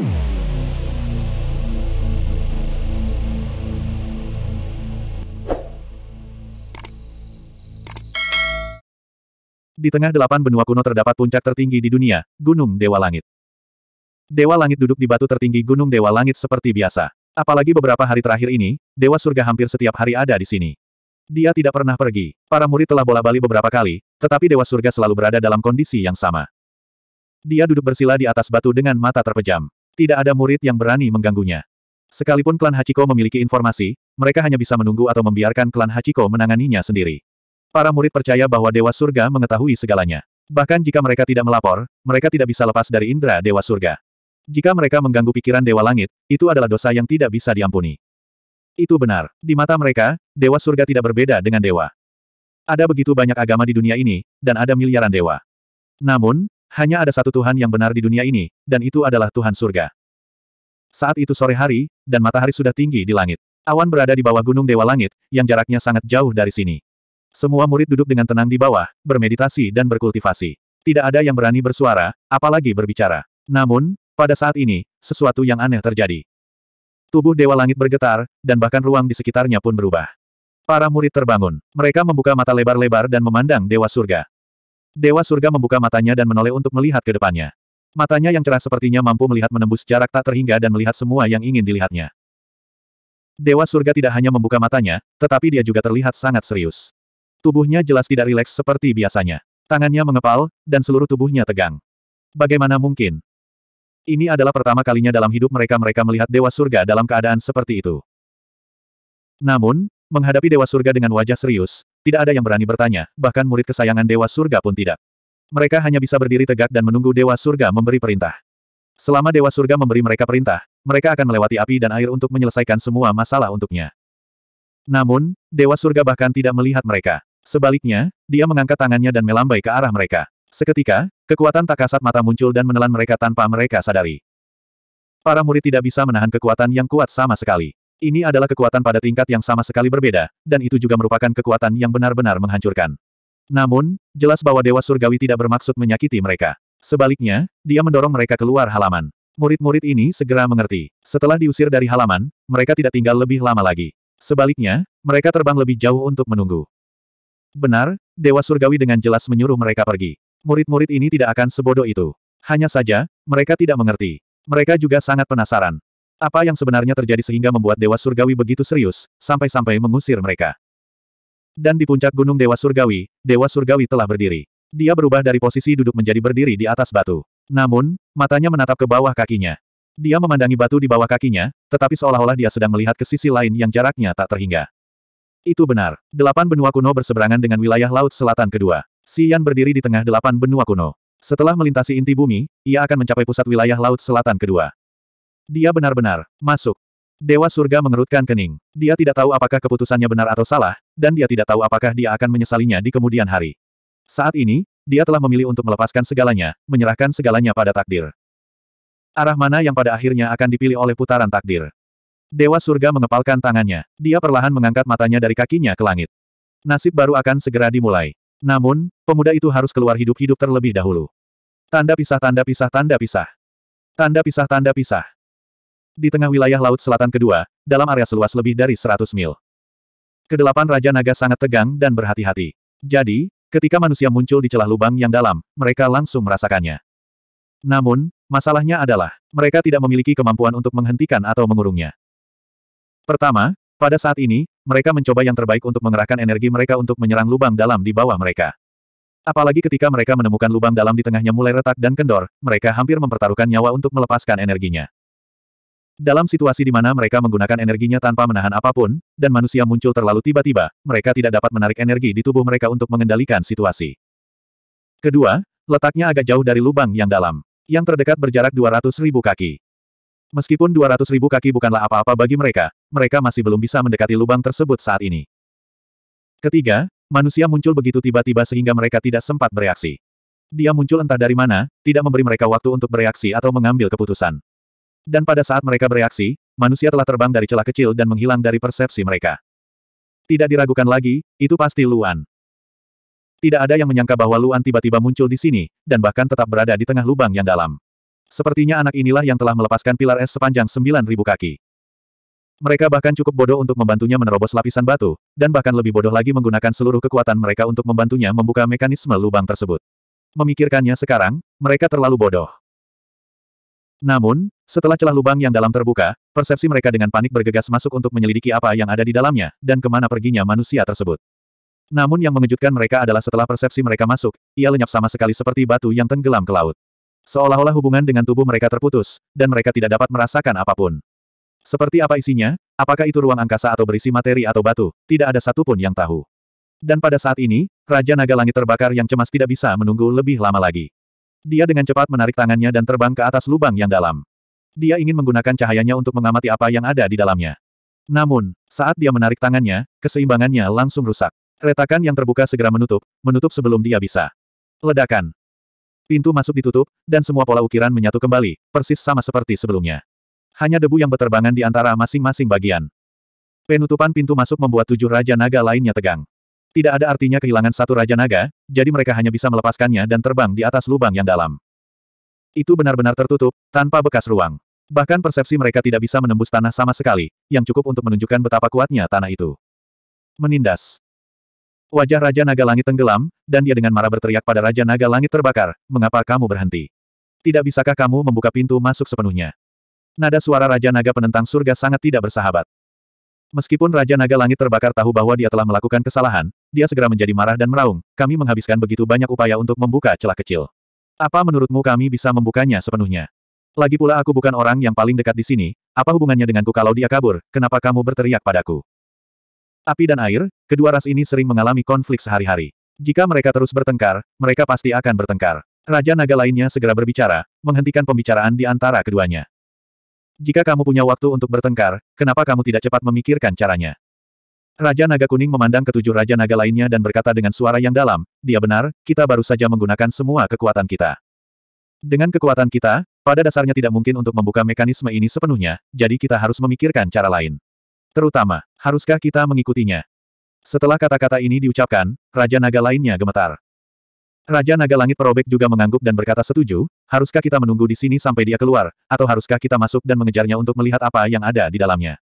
Di tengah delapan benua kuno terdapat puncak tertinggi di dunia, Gunung Dewa Langit. Dewa Langit duduk di batu tertinggi Gunung Dewa Langit seperti biasa. Apalagi beberapa hari terakhir ini, Dewa Surga hampir setiap hari ada di sini. Dia tidak pernah pergi. Para murid telah bola balik beberapa kali, tetapi Dewa Surga selalu berada dalam kondisi yang sama. Dia duduk bersila di atas batu dengan mata terpejam. Tidak ada murid yang berani mengganggunya. Sekalipun klan Hachiko memiliki informasi, mereka hanya bisa menunggu atau membiarkan klan Hachiko menanganinya sendiri. Para murid percaya bahwa Dewa Surga mengetahui segalanya. Bahkan jika mereka tidak melapor, mereka tidak bisa lepas dari indera Dewa Surga. Jika mereka mengganggu pikiran Dewa Langit, itu adalah dosa yang tidak bisa diampuni. Itu benar. Di mata mereka, Dewa Surga tidak berbeda dengan Dewa. Ada begitu banyak agama di dunia ini, dan ada miliaran Dewa. Namun, hanya ada satu Tuhan yang benar di dunia ini, dan itu adalah Tuhan surga. Saat itu sore hari, dan matahari sudah tinggi di langit. Awan berada di bawah gunung Dewa Langit, yang jaraknya sangat jauh dari sini. Semua murid duduk dengan tenang di bawah, bermeditasi dan berkultivasi. Tidak ada yang berani bersuara, apalagi berbicara. Namun, pada saat ini, sesuatu yang aneh terjadi. Tubuh Dewa Langit bergetar, dan bahkan ruang di sekitarnya pun berubah. Para murid terbangun. Mereka membuka mata lebar-lebar dan memandang Dewa Surga. Dewa surga membuka matanya dan menoleh untuk melihat ke depannya. Matanya yang cerah sepertinya mampu melihat menembus jarak tak terhingga dan melihat semua yang ingin dilihatnya. Dewa surga tidak hanya membuka matanya, tetapi dia juga terlihat sangat serius. Tubuhnya jelas tidak rileks seperti biasanya. Tangannya mengepal, dan seluruh tubuhnya tegang. Bagaimana mungkin? Ini adalah pertama kalinya dalam hidup mereka mereka melihat Dewa Surga dalam keadaan seperti itu. Namun, Menghadapi Dewa Surga dengan wajah serius, tidak ada yang berani bertanya, bahkan murid kesayangan Dewa Surga pun tidak. Mereka hanya bisa berdiri tegak dan menunggu Dewa Surga memberi perintah. Selama Dewa Surga memberi mereka perintah, mereka akan melewati api dan air untuk menyelesaikan semua masalah untuknya. Namun, Dewa Surga bahkan tidak melihat mereka. Sebaliknya, dia mengangkat tangannya dan melambai ke arah mereka. Seketika, kekuatan tak kasat mata muncul dan menelan mereka tanpa mereka sadari. Para murid tidak bisa menahan kekuatan yang kuat sama sekali. Ini adalah kekuatan pada tingkat yang sama sekali berbeda, dan itu juga merupakan kekuatan yang benar-benar menghancurkan. Namun, jelas bahwa Dewa Surgawi tidak bermaksud menyakiti mereka. Sebaliknya, dia mendorong mereka keluar halaman. Murid-murid ini segera mengerti. Setelah diusir dari halaman, mereka tidak tinggal lebih lama lagi. Sebaliknya, mereka terbang lebih jauh untuk menunggu. Benar, Dewa Surgawi dengan jelas menyuruh mereka pergi. Murid-murid ini tidak akan sebodoh itu. Hanya saja, mereka tidak mengerti. Mereka juga sangat penasaran. Apa yang sebenarnya terjadi sehingga membuat Dewa Surgawi begitu serius, sampai-sampai mengusir mereka. Dan di puncak Gunung Dewa Surgawi, Dewa Surgawi telah berdiri. Dia berubah dari posisi duduk menjadi berdiri di atas batu. Namun, matanya menatap ke bawah kakinya. Dia memandangi batu di bawah kakinya, tetapi seolah-olah dia sedang melihat ke sisi lain yang jaraknya tak terhingga. Itu benar. Delapan benua kuno berseberangan dengan wilayah Laut Selatan kedua. Sian berdiri di tengah delapan benua kuno. Setelah melintasi inti bumi, ia akan mencapai pusat wilayah Laut Selatan kedua. Dia benar-benar masuk. Dewa surga mengerutkan kening. Dia tidak tahu apakah keputusannya benar atau salah, dan dia tidak tahu apakah dia akan menyesalinya di kemudian hari. Saat ini, dia telah memilih untuk melepaskan segalanya, menyerahkan segalanya pada takdir. Arah mana yang pada akhirnya akan dipilih oleh putaran takdir. Dewa surga mengepalkan tangannya. Dia perlahan mengangkat matanya dari kakinya ke langit. Nasib baru akan segera dimulai. Namun, pemuda itu harus keluar hidup-hidup terlebih dahulu. Tanda pisah tanda pisah tanda pisah. Tanda pisah tanda pisah. Di tengah wilayah Laut Selatan kedua, dalam area seluas lebih dari 100 mil. Kedelapan Raja Naga sangat tegang dan berhati-hati. Jadi, ketika manusia muncul di celah lubang yang dalam, mereka langsung merasakannya. Namun, masalahnya adalah, mereka tidak memiliki kemampuan untuk menghentikan atau mengurungnya. Pertama, pada saat ini, mereka mencoba yang terbaik untuk mengerahkan energi mereka untuk menyerang lubang dalam di bawah mereka. Apalagi ketika mereka menemukan lubang dalam di tengahnya mulai retak dan kendor, mereka hampir mempertaruhkan nyawa untuk melepaskan energinya. Dalam situasi di mana mereka menggunakan energinya tanpa menahan apapun, dan manusia muncul terlalu tiba-tiba, mereka tidak dapat menarik energi di tubuh mereka untuk mengendalikan situasi. Kedua, letaknya agak jauh dari lubang yang dalam. Yang terdekat berjarak 200 ribu kaki. Meskipun 200 ribu kaki bukanlah apa-apa bagi mereka, mereka masih belum bisa mendekati lubang tersebut saat ini. Ketiga, manusia muncul begitu tiba-tiba sehingga mereka tidak sempat bereaksi. Dia muncul entah dari mana, tidak memberi mereka waktu untuk bereaksi atau mengambil keputusan. Dan pada saat mereka bereaksi, manusia telah terbang dari celah kecil dan menghilang dari persepsi mereka. Tidak diragukan lagi, itu pasti Luan. Tidak ada yang menyangka bahwa Luan tiba-tiba muncul di sini, dan bahkan tetap berada di tengah lubang yang dalam. Sepertinya anak inilah yang telah melepaskan pilar es sepanjang 9.000 kaki. Mereka bahkan cukup bodoh untuk membantunya menerobos lapisan batu, dan bahkan lebih bodoh lagi menggunakan seluruh kekuatan mereka untuk membantunya membuka mekanisme lubang tersebut. Memikirkannya sekarang, mereka terlalu bodoh. Namun, setelah celah lubang yang dalam terbuka, persepsi mereka dengan panik bergegas masuk untuk menyelidiki apa yang ada di dalamnya, dan kemana perginya manusia tersebut. Namun yang mengejutkan mereka adalah setelah persepsi mereka masuk, ia lenyap sama sekali seperti batu yang tenggelam ke laut. Seolah-olah hubungan dengan tubuh mereka terputus, dan mereka tidak dapat merasakan apapun. Seperti apa isinya, apakah itu ruang angkasa atau berisi materi atau batu, tidak ada satupun yang tahu. Dan pada saat ini, Raja Naga Langit terbakar yang cemas tidak bisa menunggu lebih lama lagi. Dia dengan cepat menarik tangannya dan terbang ke atas lubang yang dalam. Dia ingin menggunakan cahayanya untuk mengamati apa yang ada di dalamnya. Namun, saat dia menarik tangannya, keseimbangannya langsung rusak. Retakan yang terbuka segera menutup, menutup sebelum dia bisa. Ledakan. Pintu masuk ditutup, dan semua pola ukiran menyatu kembali, persis sama seperti sebelumnya. Hanya debu yang berterbangan di antara masing-masing bagian. Penutupan pintu masuk membuat tujuh Raja Naga lainnya tegang. Tidak ada artinya kehilangan satu Raja Naga, jadi mereka hanya bisa melepaskannya dan terbang di atas lubang yang dalam. Itu benar-benar tertutup, tanpa bekas ruang. Bahkan persepsi mereka tidak bisa menembus tanah sama sekali, yang cukup untuk menunjukkan betapa kuatnya tanah itu. Menindas. Wajah Raja Naga Langit tenggelam, dan dia dengan marah berteriak pada Raja Naga Langit terbakar, mengapa kamu berhenti? Tidak bisakah kamu membuka pintu masuk sepenuhnya? Nada suara Raja Naga penentang surga sangat tidak bersahabat. Meskipun Raja Naga Langit terbakar tahu bahwa dia telah melakukan kesalahan, dia segera menjadi marah dan meraung, kami menghabiskan begitu banyak upaya untuk membuka celah kecil. Apa menurutmu kami bisa membukanya sepenuhnya? Lagi pula aku bukan orang yang paling dekat di sini, apa hubungannya denganku kalau dia kabur, kenapa kamu berteriak padaku? Api dan air, kedua ras ini sering mengalami konflik sehari-hari. Jika mereka terus bertengkar, mereka pasti akan bertengkar. Raja naga lainnya segera berbicara, menghentikan pembicaraan di antara keduanya. Jika kamu punya waktu untuk bertengkar, kenapa kamu tidak cepat memikirkan caranya? Raja Naga Kuning memandang ketujuh Raja Naga lainnya dan berkata dengan suara yang dalam, dia benar, kita baru saja menggunakan semua kekuatan kita. Dengan kekuatan kita, pada dasarnya tidak mungkin untuk membuka mekanisme ini sepenuhnya, jadi kita harus memikirkan cara lain. Terutama, haruskah kita mengikutinya? Setelah kata-kata ini diucapkan, Raja Naga lainnya gemetar. Raja Naga Langit Perobek juga mengangguk dan berkata setuju, haruskah kita menunggu di sini sampai dia keluar, atau haruskah kita masuk dan mengejarnya untuk melihat apa yang ada di dalamnya?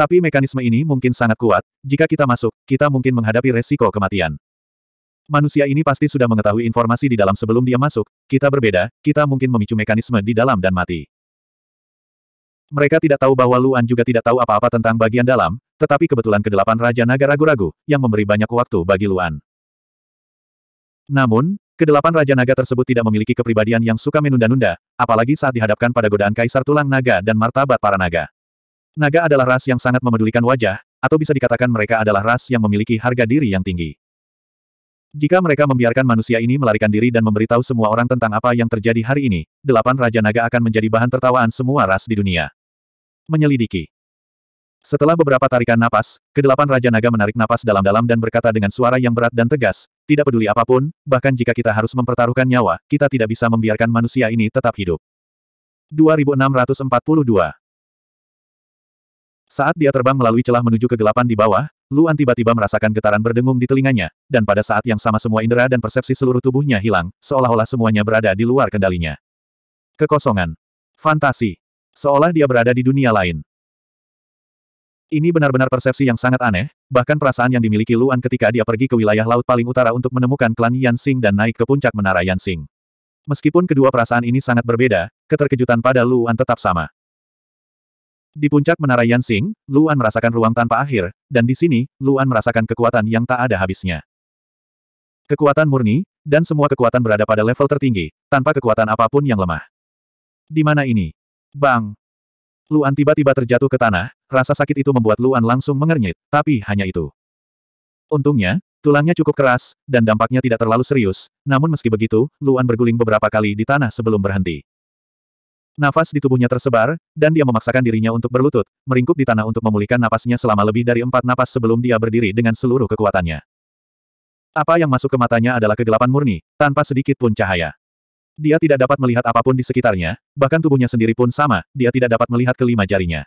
Tapi mekanisme ini mungkin sangat kuat, jika kita masuk, kita mungkin menghadapi resiko kematian. Manusia ini pasti sudah mengetahui informasi di dalam sebelum dia masuk, kita berbeda, kita mungkin memicu mekanisme di dalam dan mati. Mereka tidak tahu bahwa Luan juga tidak tahu apa-apa tentang bagian dalam, tetapi kebetulan kedelapan Raja Naga ragu-ragu, yang memberi banyak waktu bagi Luan. Namun, kedelapan Raja Naga tersebut tidak memiliki kepribadian yang suka menunda-nunda, apalagi saat dihadapkan pada godaan Kaisar Tulang Naga dan Martabat Para Naga. Naga adalah ras yang sangat memedulikan wajah, atau bisa dikatakan mereka adalah ras yang memiliki harga diri yang tinggi. Jika mereka membiarkan manusia ini melarikan diri dan memberitahu semua orang tentang apa yang terjadi hari ini, delapan Raja Naga akan menjadi bahan tertawaan semua ras di dunia. Menyelidiki Setelah beberapa tarikan napas, kedelapan Raja Naga menarik napas dalam-dalam dan berkata dengan suara yang berat dan tegas, tidak peduli apapun, bahkan jika kita harus mempertaruhkan nyawa, kita tidak bisa membiarkan manusia ini tetap hidup. 2642 saat dia terbang melalui celah menuju kegelapan di bawah, Luan tiba-tiba merasakan getaran berdengung di telinganya, dan pada saat yang sama semua indera dan persepsi seluruh tubuhnya hilang, seolah-olah semuanya berada di luar kendalinya. Kekosongan. Fantasi. Seolah dia berada di dunia lain. Ini benar-benar persepsi yang sangat aneh, bahkan perasaan yang dimiliki Luan ketika dia pergi ke wilayah laut paling utara untuk menemukan klan Yansing dan naik ke puncak menara Yansing. Meskipun kedua perasaan ini sangat berbeda, keterkejutan pada Luan tetap sama. Di puncak menara Yansing, Luan merasakan ruang tanpa akhir, dan di sini, Luan merasakan kekuatan yang tak ada habisnya. Kekuatan murni, dan semua kekuatan berada pada level tertinggi, tanpa kekuatan apapun yang lemah. Di mana ini? Bang! Luan tiba-tiba terjatuh ke tanah, rasa sakit itu membuat Luan langsung mengernyit, tapi hanya itu. Untungnya, tulangnya cukup keras, dan dampaknya tidak terlalu serius, namun meski begitu, Luan berguling beberapa kali di tanah sebelum berhenti. Nafas di tubuhnya tersebar, dan dia memaksakan dirinya untuk berlutut, meringkuk di tanah untuk memulihkan napasnya selama lebih dari empat napas sebelum dia berdiri dengan seluruh kekuatannya. Apa yang masuk ke matanya adalah kegelapan murni, tanpa sedikit pun cahaya. Dia tidak dapat melihat apapun di sekitarnya, bahkan tubuhnya sendiri pun sama, dia tidak dapat melihat kelima jarinya.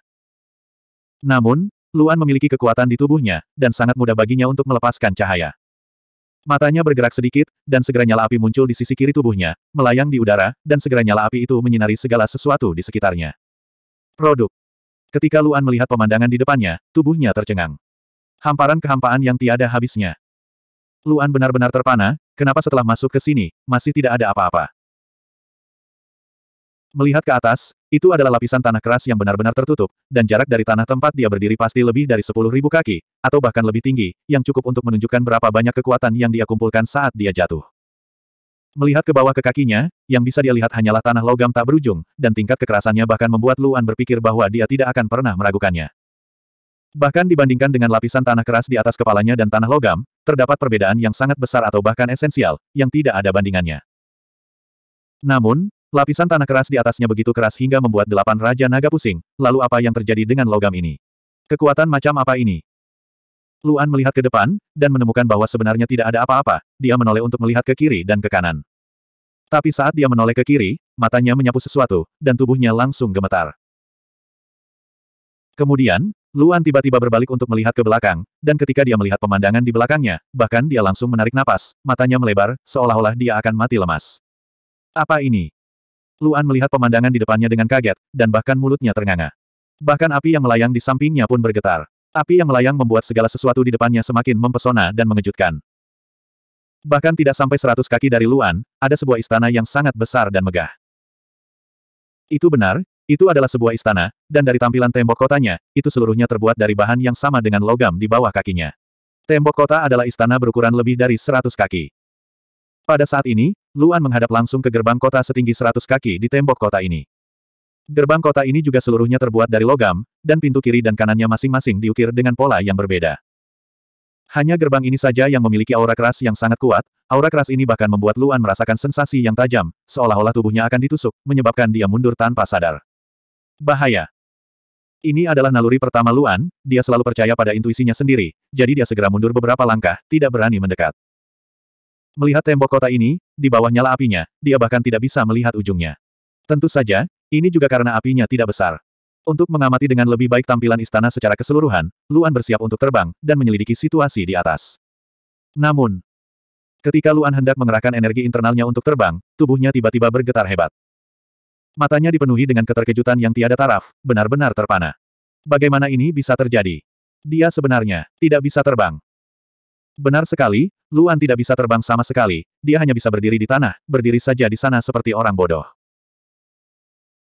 Namun, Luan memiliki kekuatan di tubuhnya, dan sangat mudah baginya untuk melepaskan cahaya. Matanya bergerak sedikit, dan segera nyala api muncul di sisi kiri tubuhnya, melayang di udara, dan segera nyala api itu menyinari segala sesuatu di sekitarnya. Produk. Ketika Luan melihat pemandangan di depannya, tubuhnya tercengang. Hamparan kehampaan yang tiada habisnya. Luan benar-benar terpana, kenapa setelah masuk ke sini, masih tidak ada apa-apa. Melihat ke atas, itu adalah lapisan tanah keras yang benar-benar tertutup, dan jarak dari tanah tempat dia berdiri pasti lebih dari sepuluh ribu kaki, atau bahkan lebih tinggi, yang cukup untuk menunjukkan berapa banyak kekuatan yang dia kumpulkan saat dia jatuh. Melihat ke bawah ke kakinya, yang bisa dia lihat hanyalah tanah logam tak berujung, dan tingkat kekerasannya bahkan membuat Luan berpikir bahwa dia tidak akan pernah meragukannya. Bahkan dibandingkan dengan lapisan tanah keras di atas kepalanya dan tanah logam, terdapat perbedaan yang sangat besar atau bahkan esensial, yang tidak ada bandingannya. Namun, Lapisan tanah keras di atasnya begitu keras hingga membuat delapan Raja Naga pusing, lalu apa yang terjadi dengan logam ini? Kekuatan macam apa ini? Luan melihat ke depan, dan menemukan bahwa sebenarnya tidak ada apa-apa, dia menoleh untuk melihat ke kiri dan ke kanan. Tapi saat dia menoleh ke kiri, matanya menyapu sesuatu, dan tubuhnya langsung gemetar. Kemudian, Luan tiba-tiba berbalik untuk melihat ke belakang, dan ketika dia melihat pemandangan di belakangnya, bahkan dia langsung menarik napas, matanya melebar, seolah-olah dia akan mati lemas. Apa ini? Luan melihat pemandangan di depannya dengan kaget, dan bahkan mulutnya ternganga. Bahkan api yang melayang di sampingnya pun bergetar. Api yang melayang membuat segala sesuatu di depannya semakin mempesona dan mengejutkan. Bahkan tidak sampai seratus kaki dari Luan, ada sebuah istana yang sangat besar dan megah. Itu benar, itu adalah sebuah istana, dan dari tampilan tembok kotanya, itu seluruhnya terbuat dari bahan yang sama dengan logam di bawah kakinya. Tembok kota adalah istana berukuran lebih dari seratus kaki. Pada saat ini, Luan menghadap langsung ke gerbang kota setinggi 100 kaki di tembok kota ini. Gerbang kota ini juga seluruhnya terbuat dari logam, dan pintu kiri dan kanannya masing-masing diukir dengan pola yang berbeda. Hanya gerbang ini saja yang memiliki aura keras yang sangat kuat, aura keras ini bahkan membuat Luan merasakan sensasi yang tajam, seolah-olah tubuhnya akan ditusuk, menyebabkan dia mundur tanpa sadar. Bahaya. Ini adalah naluri pertama Luan, dia selalu percaya pada intuisinya sendiri, jadi dia segera mundur beberapa langkah, tidak berani mendekat. Melihat tembok kota ini, di bawah nyala apinya, dia bahkan tidak bisa melihat ujungnya. Tentu saja, ini juga karena apinya tidak besar. Untuk mengamati dengan lebih baik tampilan istana secara keseluruhan, Luan bersiap untuk terbang, dan menyelidiki situasi di atas. Namun, ketika Luan hendak mengerahkan energi internalnya untuk terbang, tubuhnya tiba-tiba bergetar hebat. Matanya dipenuhi dengan keterkejutan yang tiada taraf, benar-benar terpana. Bagaimana ini bisa terjadi? Dia sebenarnya tidak bisa terbang. Benar sekali, Luan tidak bisa terbang sama sekali, dia hanya bisa berdiri di tanah, berdiri saja di sana seperti orang bodoh.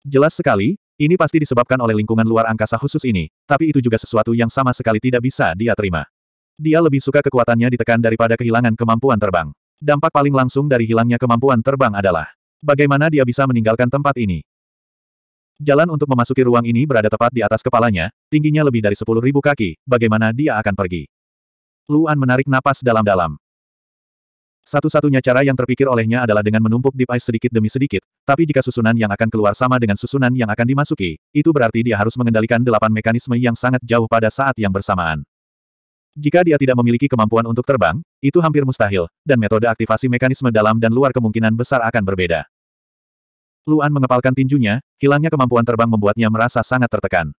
Jelas sekali, ini pasti disebabkan oleh lingkungan luar angkasa khusus ini, tapi itu juga sesuatu yang sama sekali tidak bisa dia terima. Dia lebih suka kekuatannya ditekan daripada kehilangan kemampuan terbang. Dampak paling langsung dari hilangnya kemampuan terbang adalah bagaimana dia bisa meninggalkan tempat ini. Jalan untuk memasuki ruang ini berada tepat di atas kepalanya, tingginya lebih dari 10.000 kaki, bagaimana dia akan pergi. Luan menarik napas dalam-dalam. Satu-satunya cara yang terpikir olehnya adalah dengan menumpuk deep ice sedikit demi sedikit, tapi jika susunan yang akan keluar sama dengan susunan yang akan dimasuki, itu berarti dia harus mengendalikan delapan mekanisme yang sangat jauh pada saat yang bersamaan. Jika dia tidak memiliki kemampuan untuk terbang, itu hampir mustahil, dan metode aktivasi mekanisme dalam dan luar kemungkinan besar akan berbeda. Luan mengepalkan tinjunya, hilangnya kemampuan terbang membuatnya merasa sangat tertekan.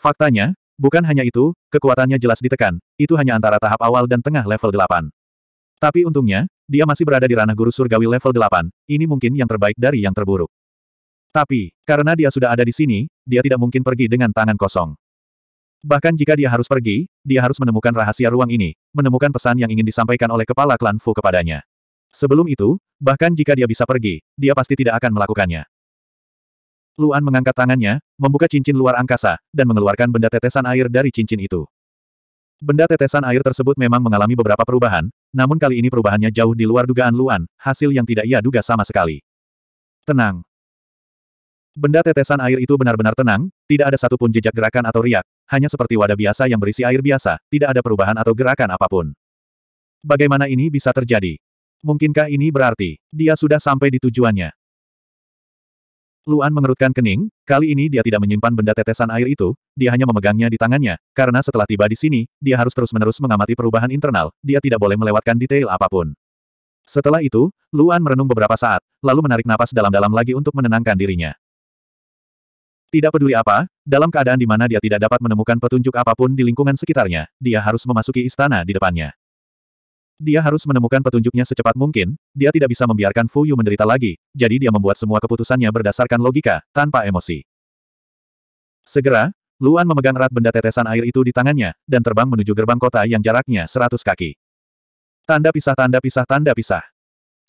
Faktanya, Bukan hanya itu, kekuatannya jelas ditekan, itu hanya antara tahap awal dan tengah level 8. Tapi untungnya, dia masih berada di ranah guru surgawi level 8, ini mungkin yang terbaik dari yang terburuk. Tapi, karena dia sudah ada di sini, dia tidak mungkin pergi dengan tangan kosong. Bahkan jika dia harus pergi, dia harus menemukan rahasia ruang ini, menemukan pesan yang ingin disampaikan oleh kepala klan Fu kepadanya. Sebelum itu, bahkan jika dia bisa pergi, dia pasti tidak akan melakukannya. Luan mengangkat tangannya, membuka cincin luar angkasa, dan mengeluarkan benda tetesan air dari cincin itu. Benda tetesan air tersebut memang mengalami beberapa perubahan, namun kali ini perubahannya jauh di luar dugaan Luan, hasil yang tidak ia duga sama sekali. Tenang. Benda tetesan air itu benar-benar tenang, tidak ada satupun jejak gerakan atau riak, hanya seperti wadah biasa yang berisi air biasa, tidak ada perubahan atau gerakan apapun. Bagaimana ini bisa terjadi? Mungkinkah ini berarti, dia sudah sampai di tujuannya? Luan mengerutkan kening, kali ini dia tidak menyimpan benda tetesan air itu, dia hanya memegangnya di tangannya, karena setelah tiba di sini, dia harus terus-menerus mengamati perubahan internal, dia tidak boleh melewatkan detail apapun. Setelah itu, Luan merenung beberapa saat, lalu menarik napas dalam-dalam lagi untuk menenangkan dirinya. Tidak peduli apa, dalam keadaan di mana dia tidak dapat menemukan petunjuk apapun di lingkungan sekitarnya, dia harus memasuki istana di depannya. Dia harus menemukan petunjuknya secepat mungkin, dia tidak bisa membiarkan Fu Yu menderita lagi, jadi dia membuat semua keputusannya berdasarkan logika, tanpa emosi. Segera, Luan memegang erat benda tetesan air itu di tangannya, dan terbang menuju gerbang kota yang jaraknya 100 kaki. Tanda pisah tanda pisah tanda pisah.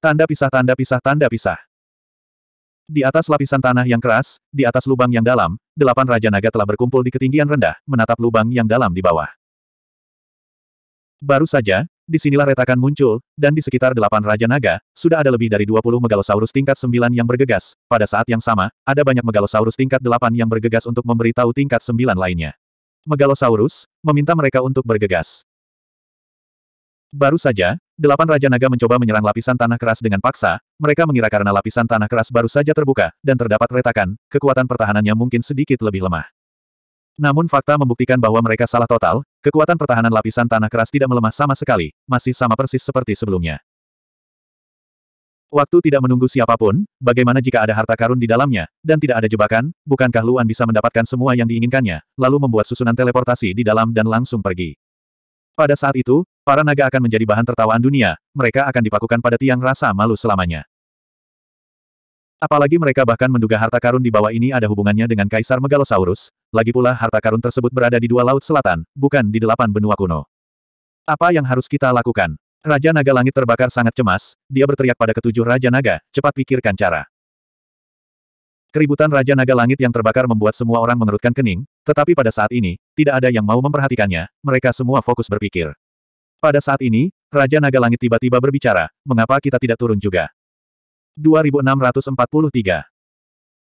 Tanda pisah tanda pisah tanda pisah. Di atas lapisan tanah yang keras, di atas lubang yang dalam, delapan Raja Naga telah berkumpul di ketinggian rendah, menatap lubang yang dalam di bawah. Baru saja, di sinilah retakan muncul, dan di sekitar delapan Raja Naga, sudah ada lebih dari 20 megalosaurus tingkat 9 yang bergegas. Pada saat yang sama, ada banyak megalosaurus tingkat 8 yang bergegas untuk memberitahu tingkat 9 lainnya. Megalosaurus, meminta mereka untuk bergegas. Baru saja, delapan Raja Naga mencoba menyerang lapisan tanah keras dengan paksa, mereka mengira karena lapisan tanah keras baru saja terbuka, dan terdapat retakan, kekuatan pertahanannya mungkin sedikit lebih lemah. Namun fakta membuktikan bahwa mereka salah total, kekuatan pertahanan lapisan tanah keras tidak melemah sama sekali, masih sama persis seperti sebelumnya. Waktu tidak menunggu siapapun, bagaimana jika ada harta karun di dalamnya, dan tidak ada jebakan, bukankah Luan bisa mendapatkan semua yang diinginkannya, lalu membuat susunan teleportasi di dalam dan langsung pergi. Pada saat itu, para naga akan menjadi bahan tertawaan dunia, mereka akan dipakukan pada tiang rasa malu selamanya. Apalagi mereka bahkan menduga harta karun di bawah ini ada hubungannya dengan Kaisar Megalosaurus, lagi pula harta karun tersebut berada di dua laut selatan, bukan di delapan benua kuno. Apa yang harus kita lakukan? Raja Naga Langit terbakar sangat cemas, dia berteriak pada ketujuh Raja Naga, cepat pikirkan cara. Keributan Raja Naga Langit yang terbakar membuat semua orang mengerutkan kening, tetapi pada saat ini, tidak ada yang mau memperhatikannya, mereka semua fokus berpikir. Pada saat ini, Raja Naga Langit tiba-tiba berbicara, mengapa kita tidak turun juga? 2643.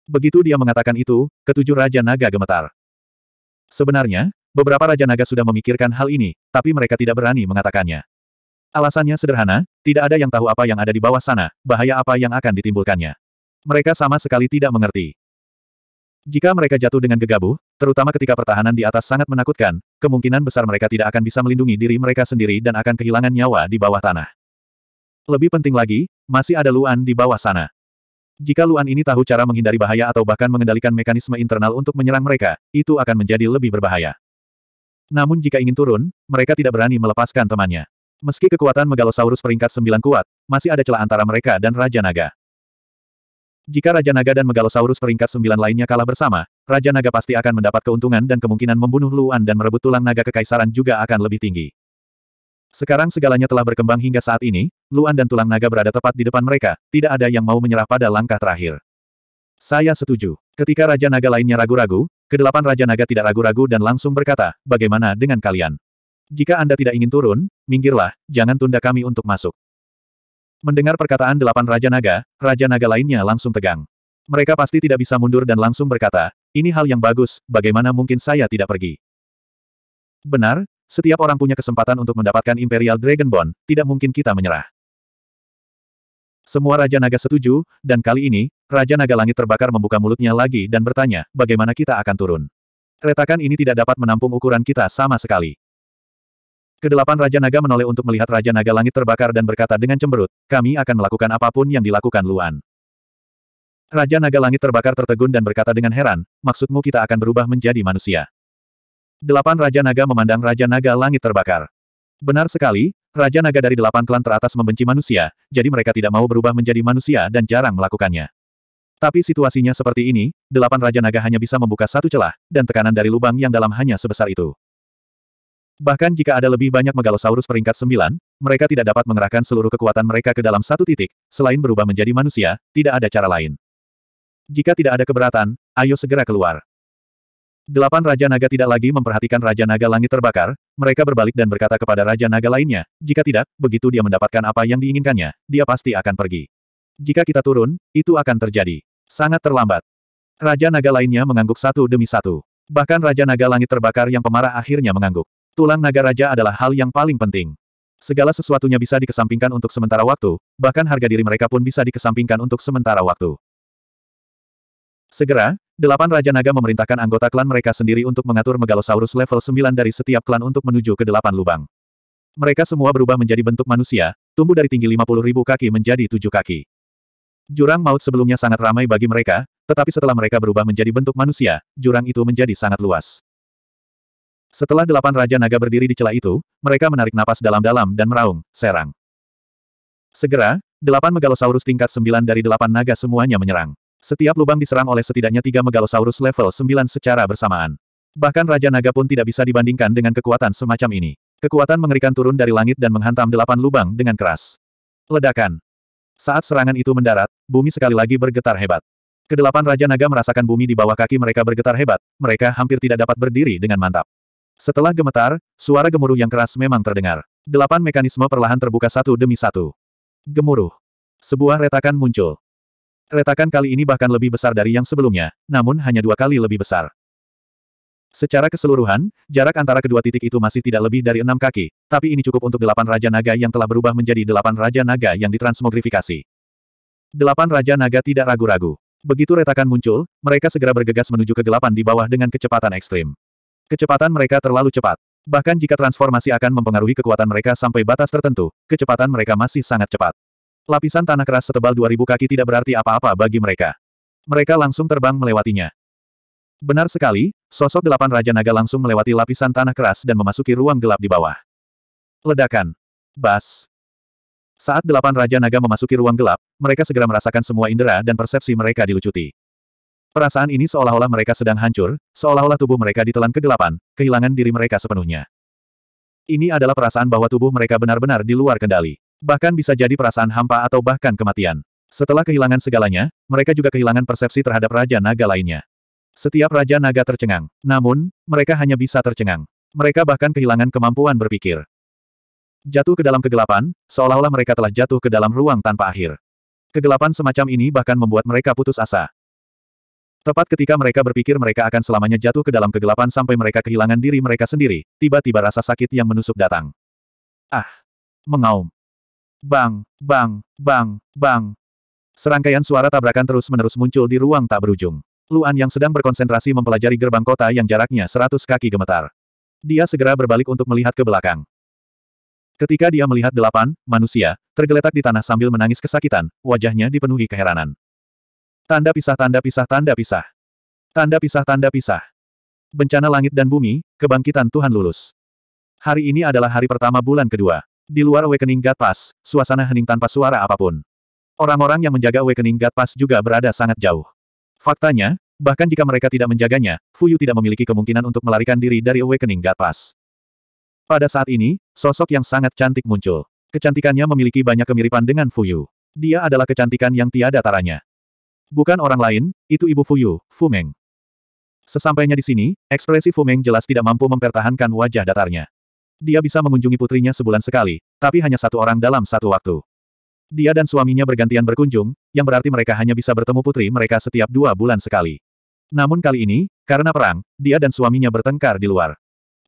Begitu dia mengatakan itu, ketujuh Raja Naga gemetar. Sebenarnya, beberapa Raja Naga sudah memikirkan hal ini, tapi mereka tidak berani mengatakannya. Alasannya sederhana, tidak ada yang tahu apa yang ada di bawah sana, bahaya apa yang akan ditimbulkannya. Mereka sama sekali tidak mengerti. Jika mereka jatuh dengan gegabah, terutama ketika pertahanan di atas sangat menakutkan, kemungkinan besar mereka tidak akan bisa melindungi diri mereka sendiri dan akan kehilangan nyawa di bawah tanah. Lebih penting lagi, masih ada Luan di bawah sana. Jika Luan ini tahu cara menghindari bahaya atau bahkan mengendalikan mekanisme internal untuk menyerang mereka, itu akan menjadi lebih berbahaya. Namun jika ingin turun, mereka tidak berani melepaskan temannya. Meski kekuatan Megalosaurus peringkat sembilan kuat, masih ada celah antara mereka dan Raja Naga. Jika Raja Naga dan Megalosaurus peringkat sembilan lainnya kalah bersama, Raja Naga pasti akan mendapat keuntungan dan kemungkinan membunuh Luan dan merebut tulang naga kekaisaran juga akan lebih tinggi. Sekarang segalanya telah berkembang hingga saat ini, Luan dan tulang naga berada tepat di depan mereka, tidak ada yang mau menyerah pada langkah terakhir. Saya setuju. Ketika Raja Naga lainnya ragu-ragu, kedelapan Raja Naga tidak ragu-ragu dan langsung berkata, bagaimana dengan kalian? Jika Anda tidak ingin turun, minggirlah, jangan tunda kami untuk masuk. Mendengar perkataan delapan Raja Naga, Raja Naga lainnya langsung tegang. Mereka pasti tidak bisa mundur dan langsung berkata, ini hal yang bagus, bagaimana mungkin saya tidak pergi? Benar, setiap orang punya kesempatan untuk mendapatkan Imperial Dragon Bond, tidak mungkin kita menyerah. Semua Raja Naga setuju, dan kali ini, Raja Naga Langit terbakar membuka mulutnya lagi dan bertanya, bagaimana kita akan turun. Retakan ini tidak dapat menampung ukuran kita sama sekali. Kedelapan Raja Naga menoleh untuk melihat Raja Naga Langit terbakar dan berkata dengan cemberut, kami akan melakukan apapun yang dilakukan Luan. Raja Naga Langit terbakar tertegun dan berkata dengan heran, maksudmu kita akan berubah menjadi manusia. Delapan Raja Naga memandang Raja Naga Langit terbakar. Benar sekali, Raja Naga dari delapan klan teratas membenci manusia, jadi mereka tidak mau berubah menjadi manusia dan jarang melakukannya. Tapi situasinya seperti ini, delapan Raja Naga hanya bisa membuka satu celah, dan tekanan dari lubang yang dalam hanya sebesar itu. Bahkan jika ada lebih banyak megalosaurus peringkat sembilan, mereka tidak dapat mengerahkan seluruh kekuatan mereka ke dalam satu titik, selain berubah menjadi manusia, tidak ada cara lain. Jika tidak ada keberatan, ayo segera keluar. Delapan Raja Naga tidak lagi memperhatikan Raja Naga Langit terbakar, mereka berbalik dan berkata kepada Raja Naga lainnya, jika tidak, begitu dia mendapatkan apa yang diinginkannya, dia pasti akan pergi. Jika kita turun, itu akan terjadi. Sangat terlambat. Raja Naga lainnya mengangguk satu demi satu. Bahkan Raja Naga Langit terbakar yang pemarah akhirnya mengangguk. Tulang naga raja adalah hal yang paling penting. Segala sesuatunya bisa dikesampingkan untuk sementara waktu, bahkan harga diri mereka pun bisa dikesampingkan untuk sementara waktu. Segera, Delapan Raja Naga memerintahkan anggota klan mereka sendiri untuk mengatur Megalosaurus level 9 dari setiap klan untuk menuju ke delapan lubang. Mereka semua berubah menjadi bentuk manusia, tumbuh dari tinggi 50 ribu kaki menjadi tujuh kaki. Jurang maut sebelumnya sangat ramai bagi mereka, tetapi setelah mereka berubah menjadi bentuk manusia, jurang itu menjadi sangat luas. Setelah delapan Raja Naga berdiri di celah itu, mereka menarik napas dalam-dalam dan meraung, serang. Segera, delapan Megalosaurus tingkat sembilan dari delapan naga semuanya menyerang. Setiap lubang diserang oleh setidaknya tiga megalosaurus level 9 secara bersamaan. Bahkan Raja Naga pun tidak bisa dibandingkan dengan kekuatan semacam ini. Kekuatan mengerikan turun dari langit dan menghantam delapan lubang dengan keras. Ledakan. Saat serangan itu mendarat, bumi sekali lagi bergetar hebat. Kedelapan Raja Naga merasakan bumi di bawah kaki mereka bergetar hebat, mereka hampir tidak dapat berdiri dengan mantap. Setelah gemetar, suara gemuruh yang keras memang terdengar. Delapan mekanisme perlahan terbuka satu demi satu. Gemuruh. Sebuah retakan muncul. Retakan kali ini bahkan lebih besar dari yang sebelumnya, namun hanya dua kali lebih besar. Secara keseluruhan, jarak antara kedua titik itu masih tidak lebih dari enam kaki, tapi ini cukup untuk delapan Raja Naga yang telah berubah menjadi delapan Raja Naga yang ditransmogrifikasi. Delapan Raja Naga tidak ragu-ragu. Begitu retakan muncul, mereka segera bergegas menuju kegelapan di bawah dengan kecepatan ekstrim. Kecepatan mereka terlalu cepat. Bahkan jika transformasi akan mempengaruhi kekuatan mereka sampai batas tertentu, kecepatan mereka masih sangat cepat. Lapisan tanah keras setebal 2000 kaki tidak berarti apa-apa bagi mereka. Mereka langsung terbang melewatinya. Benar sekali, sosok delapan Raja Naga langsung melewati lapisan tanah keras dan memasuki ruang gelap di bawah. Ledakan. Bas. Saat delapan Raja Naga memasuki ruang gelap, mereka segera merasakan semua indera dan persepsi mereka dilucuti. Perasaan ini seolah-olah mereka sedang hancur, seolah-olah tubuh mereka ditelan kegelapan, kehilangan diri mereka sepenuhnya. Ini adalah perasaan bahwa tubuh mereka benar-benar di luar kendali. Bahkan bisa jadi perasaan hampa atau bahkan kematian. Setelah kehilangan segalanya, mereka juga kehilangan persepsi terhadap Raja Naga lainnya. Setiap Raja Naga tercengang. Namun, mereka hanya bisa tercengang. Mereka bahkan kehilangan kemampuan berpikir. Jatuh ke dalam kegelapan, seolah-olah mereka telah jatuh ke dalam ruang tanpa akhir. Kegelapan semacam ini bahkan membuat mereka putus asa. Tepat ketika mereka berpikir mereka akan selamanya jatuh ke dalam kegelapan sampai mereka kehilangan diri mereka sendiri, tiba-tiba rasa sakit yang menusuk datang. Ah! Mengaum. Bang, bang, bang, bang. Serangkaian suara tabrakan terus-menerus muncul di ruang tak berujung. Luan yang sedang berkonsentrasi mempelajari gerbang kota yang jaraknya seratus kaki gemetar. Dia segera berbalik untuk melihat ke belakang. Ketika dia melihat delapan manusia tergeletak di tanah sambil menangis kesakitan, wajahnya dipenuhi keheranan. Tanda pisah tanda pisah tanda pisah. Tanda pisah tanda pisah. Bencana langit dan bumi, kebangkitan Tuhan lulus. Hari ini adalah hari pertama bulan kedua. Di luar Awakening God Pass, suasana hening tanpa suara apapun. Orang-orang yang menjaga Awakening God Pass juga berada sangat jauh. Faktanya, bahkan jika mereka tidak menjaganya, Fuyu tidak memiliki kemungkinan untuk melarikan diri dari Awakening God Pass. Pada saat ini, sosok yang sangat cantik muncul. Kecantikannya memiliki banyak kemiripan dengan Fuyu. Dia adalah kecantikan yang tiada taranya. Bukan orang lain, itu ibu Fuyu, Fumeng. Sesampainya di sini, ekspresi Fumeng jelas tidak mampu mempertahankan wajah datarnya. Dia bisa mengunjungi putrinya sebulan sekali, tapi hanya satu orang dalam satu waktu. Dia dan suaminya bergantian berkunjung, yang berarti mereka hanya bisa bertemu putri mereka setiap dua bulan sekali. Namun kali ini, karena perang, dia dan suaminya bertengkar di luar.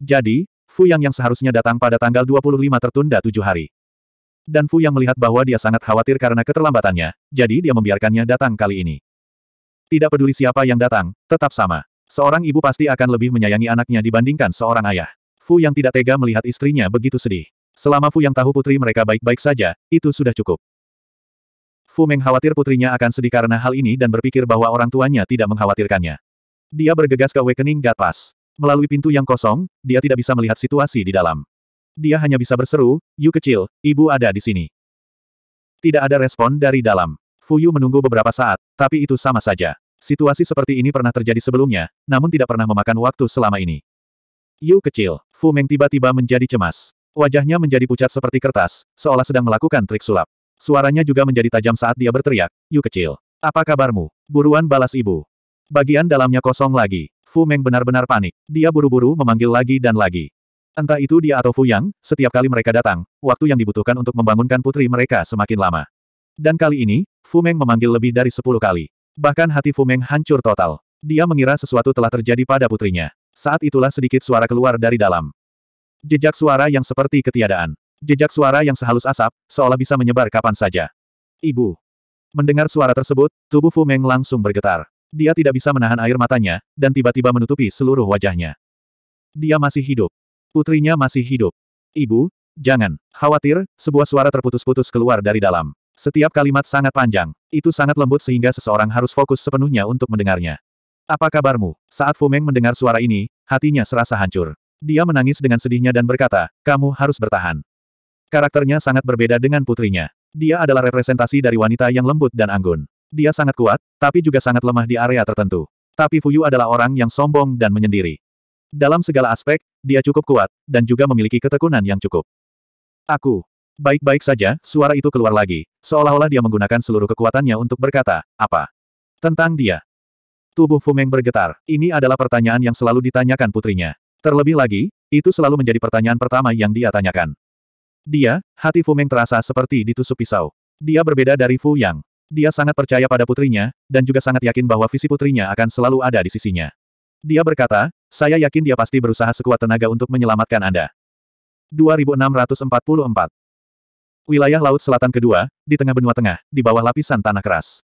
Jadi, Fu Yang yang seharusnya datang pada tanggal 25 tertunda tujuh hari. Dan Fu Yang melihat bahwa dia sangat khawatir karena keterlambatannya, jadi dia membiarkannya datang kali ini. Tidak peduli siapa yang datang, tetap sama. Seorang ibu pasti akan lebih menyayangi anaknya dibandingkan seorang ayah. Fu yang tidak tega melihat istrinya begitu sedih. Selama Fu yang tahu putri mereka baik-baik saja, itu sudah cukup. Fu Meng khawatir putrinya akan sedih karena hal ini dan berpikir bahwa orang tuanya tidak mengkhawatirkannya. Dia bergegas ke Awakening God Pass. Melalui pintu yang kosong, dia tidak bisa melihat situasi di dalam. Dia hanya bisa berseru, Yu kecil, ibu ada di sini. Tidak ada respon dari dalam. Fu Yu menunggu beberapa saat, tapi itu sama saja. Situasi seperti ini pernah terjadi sebelumnya, namun tidak pernah memakan waktu selama ini. Yu kecil, Fu Meng tiba-tiba menjadi cemas. Wajahnya menjadi pucat seperti kertas, seolah sedang melakukan trik sulap. Suaranya juga menjadi tajam saat dia berteriak, Yu kecil. Apa kabarmu? Buruan balas ibu. Bagian dalamnya kosong lagi. Fu Meng benar-benar panik. Dia buru-buru memanggil lagi dan lagi. Entah itu dia atau Fu Yang, setiap kali mereka datang, waktu yang dibutuhkan untuk membangunkan putri mereka semakin lama. Dan kali ini, Fu Meng memanggil lebih dari sepuluh kali. Bahkan hati Fu Meng hancur total. Dia mengira sesuatu telah terjadi pada putrinya. Saat itulah sedikit suara keluar dari dalam. Jejak suara yang seperti ketiadaan. Jejak suara yang sehalus asap, seolah bisa menyebar kapan saja. Ibu. Mendengar suara tersebut, tubuh Fu Meng langsung bergetar. Dia tidak bisa menahan air matanya, dan tiba-tiba menutupi seluruh wajahnya. Dia masih hidup. Putrinya masih hidup. Ibu, jangan. Khawatir, sebuah suara terputus-putus keluar dari dalam. Setiap kalimat sangat panjang. Itu sangat lembut sehingga seseorang harus fokus sepenuhnya untuk mendengarnya. Apa kabarmu? Saat Fumeng mendengar suara ini, hatinya serasa hancur. Dia menangis dengan sedihnya dan berkata, kamu harus bertahan. Karakternya sangat berbeda dengan putrinya. Dia adalah representasi dari wanita yang lembut dan anggun. Dia sangat kuat, tapi juga sangat lemah di area tertentu. Tapi Fuyu adalah orang yang sombong dan menyendiri. Dalam segala aspek, dia cukup kuat, dan juga memiliki ketekunan yang cukup. Aku. Baik-baik saja, suara itu keluar lagi, seolah-olah dia menggunakan seluruh kekuatannya untuk berkata, apa? Tentang dia. Tubuh Fumeng bergetar. Ini adalah pertanyaan yang selalu ditanyakan putrinya. Terlebih lagi, itu selalu menjadi pertanyaan pertama yang dia tanyakan. Dia, hati Fumeng terasa seperti ditusuk pisau. Dia berbeda dari Fu Yang. Dia sangat percaya pada putrinya, dan juga sangat yakin bahwa visi putrinya akan selalu ada di sisinya. Dia berkata, saya yakin dia pasti berusaha sekuat tenaga untuk menyelamatkan Anda. 2644 Wilayah Laut Selatan Kedua, di tengah benua tengah, di bawah lapisan tanah keras.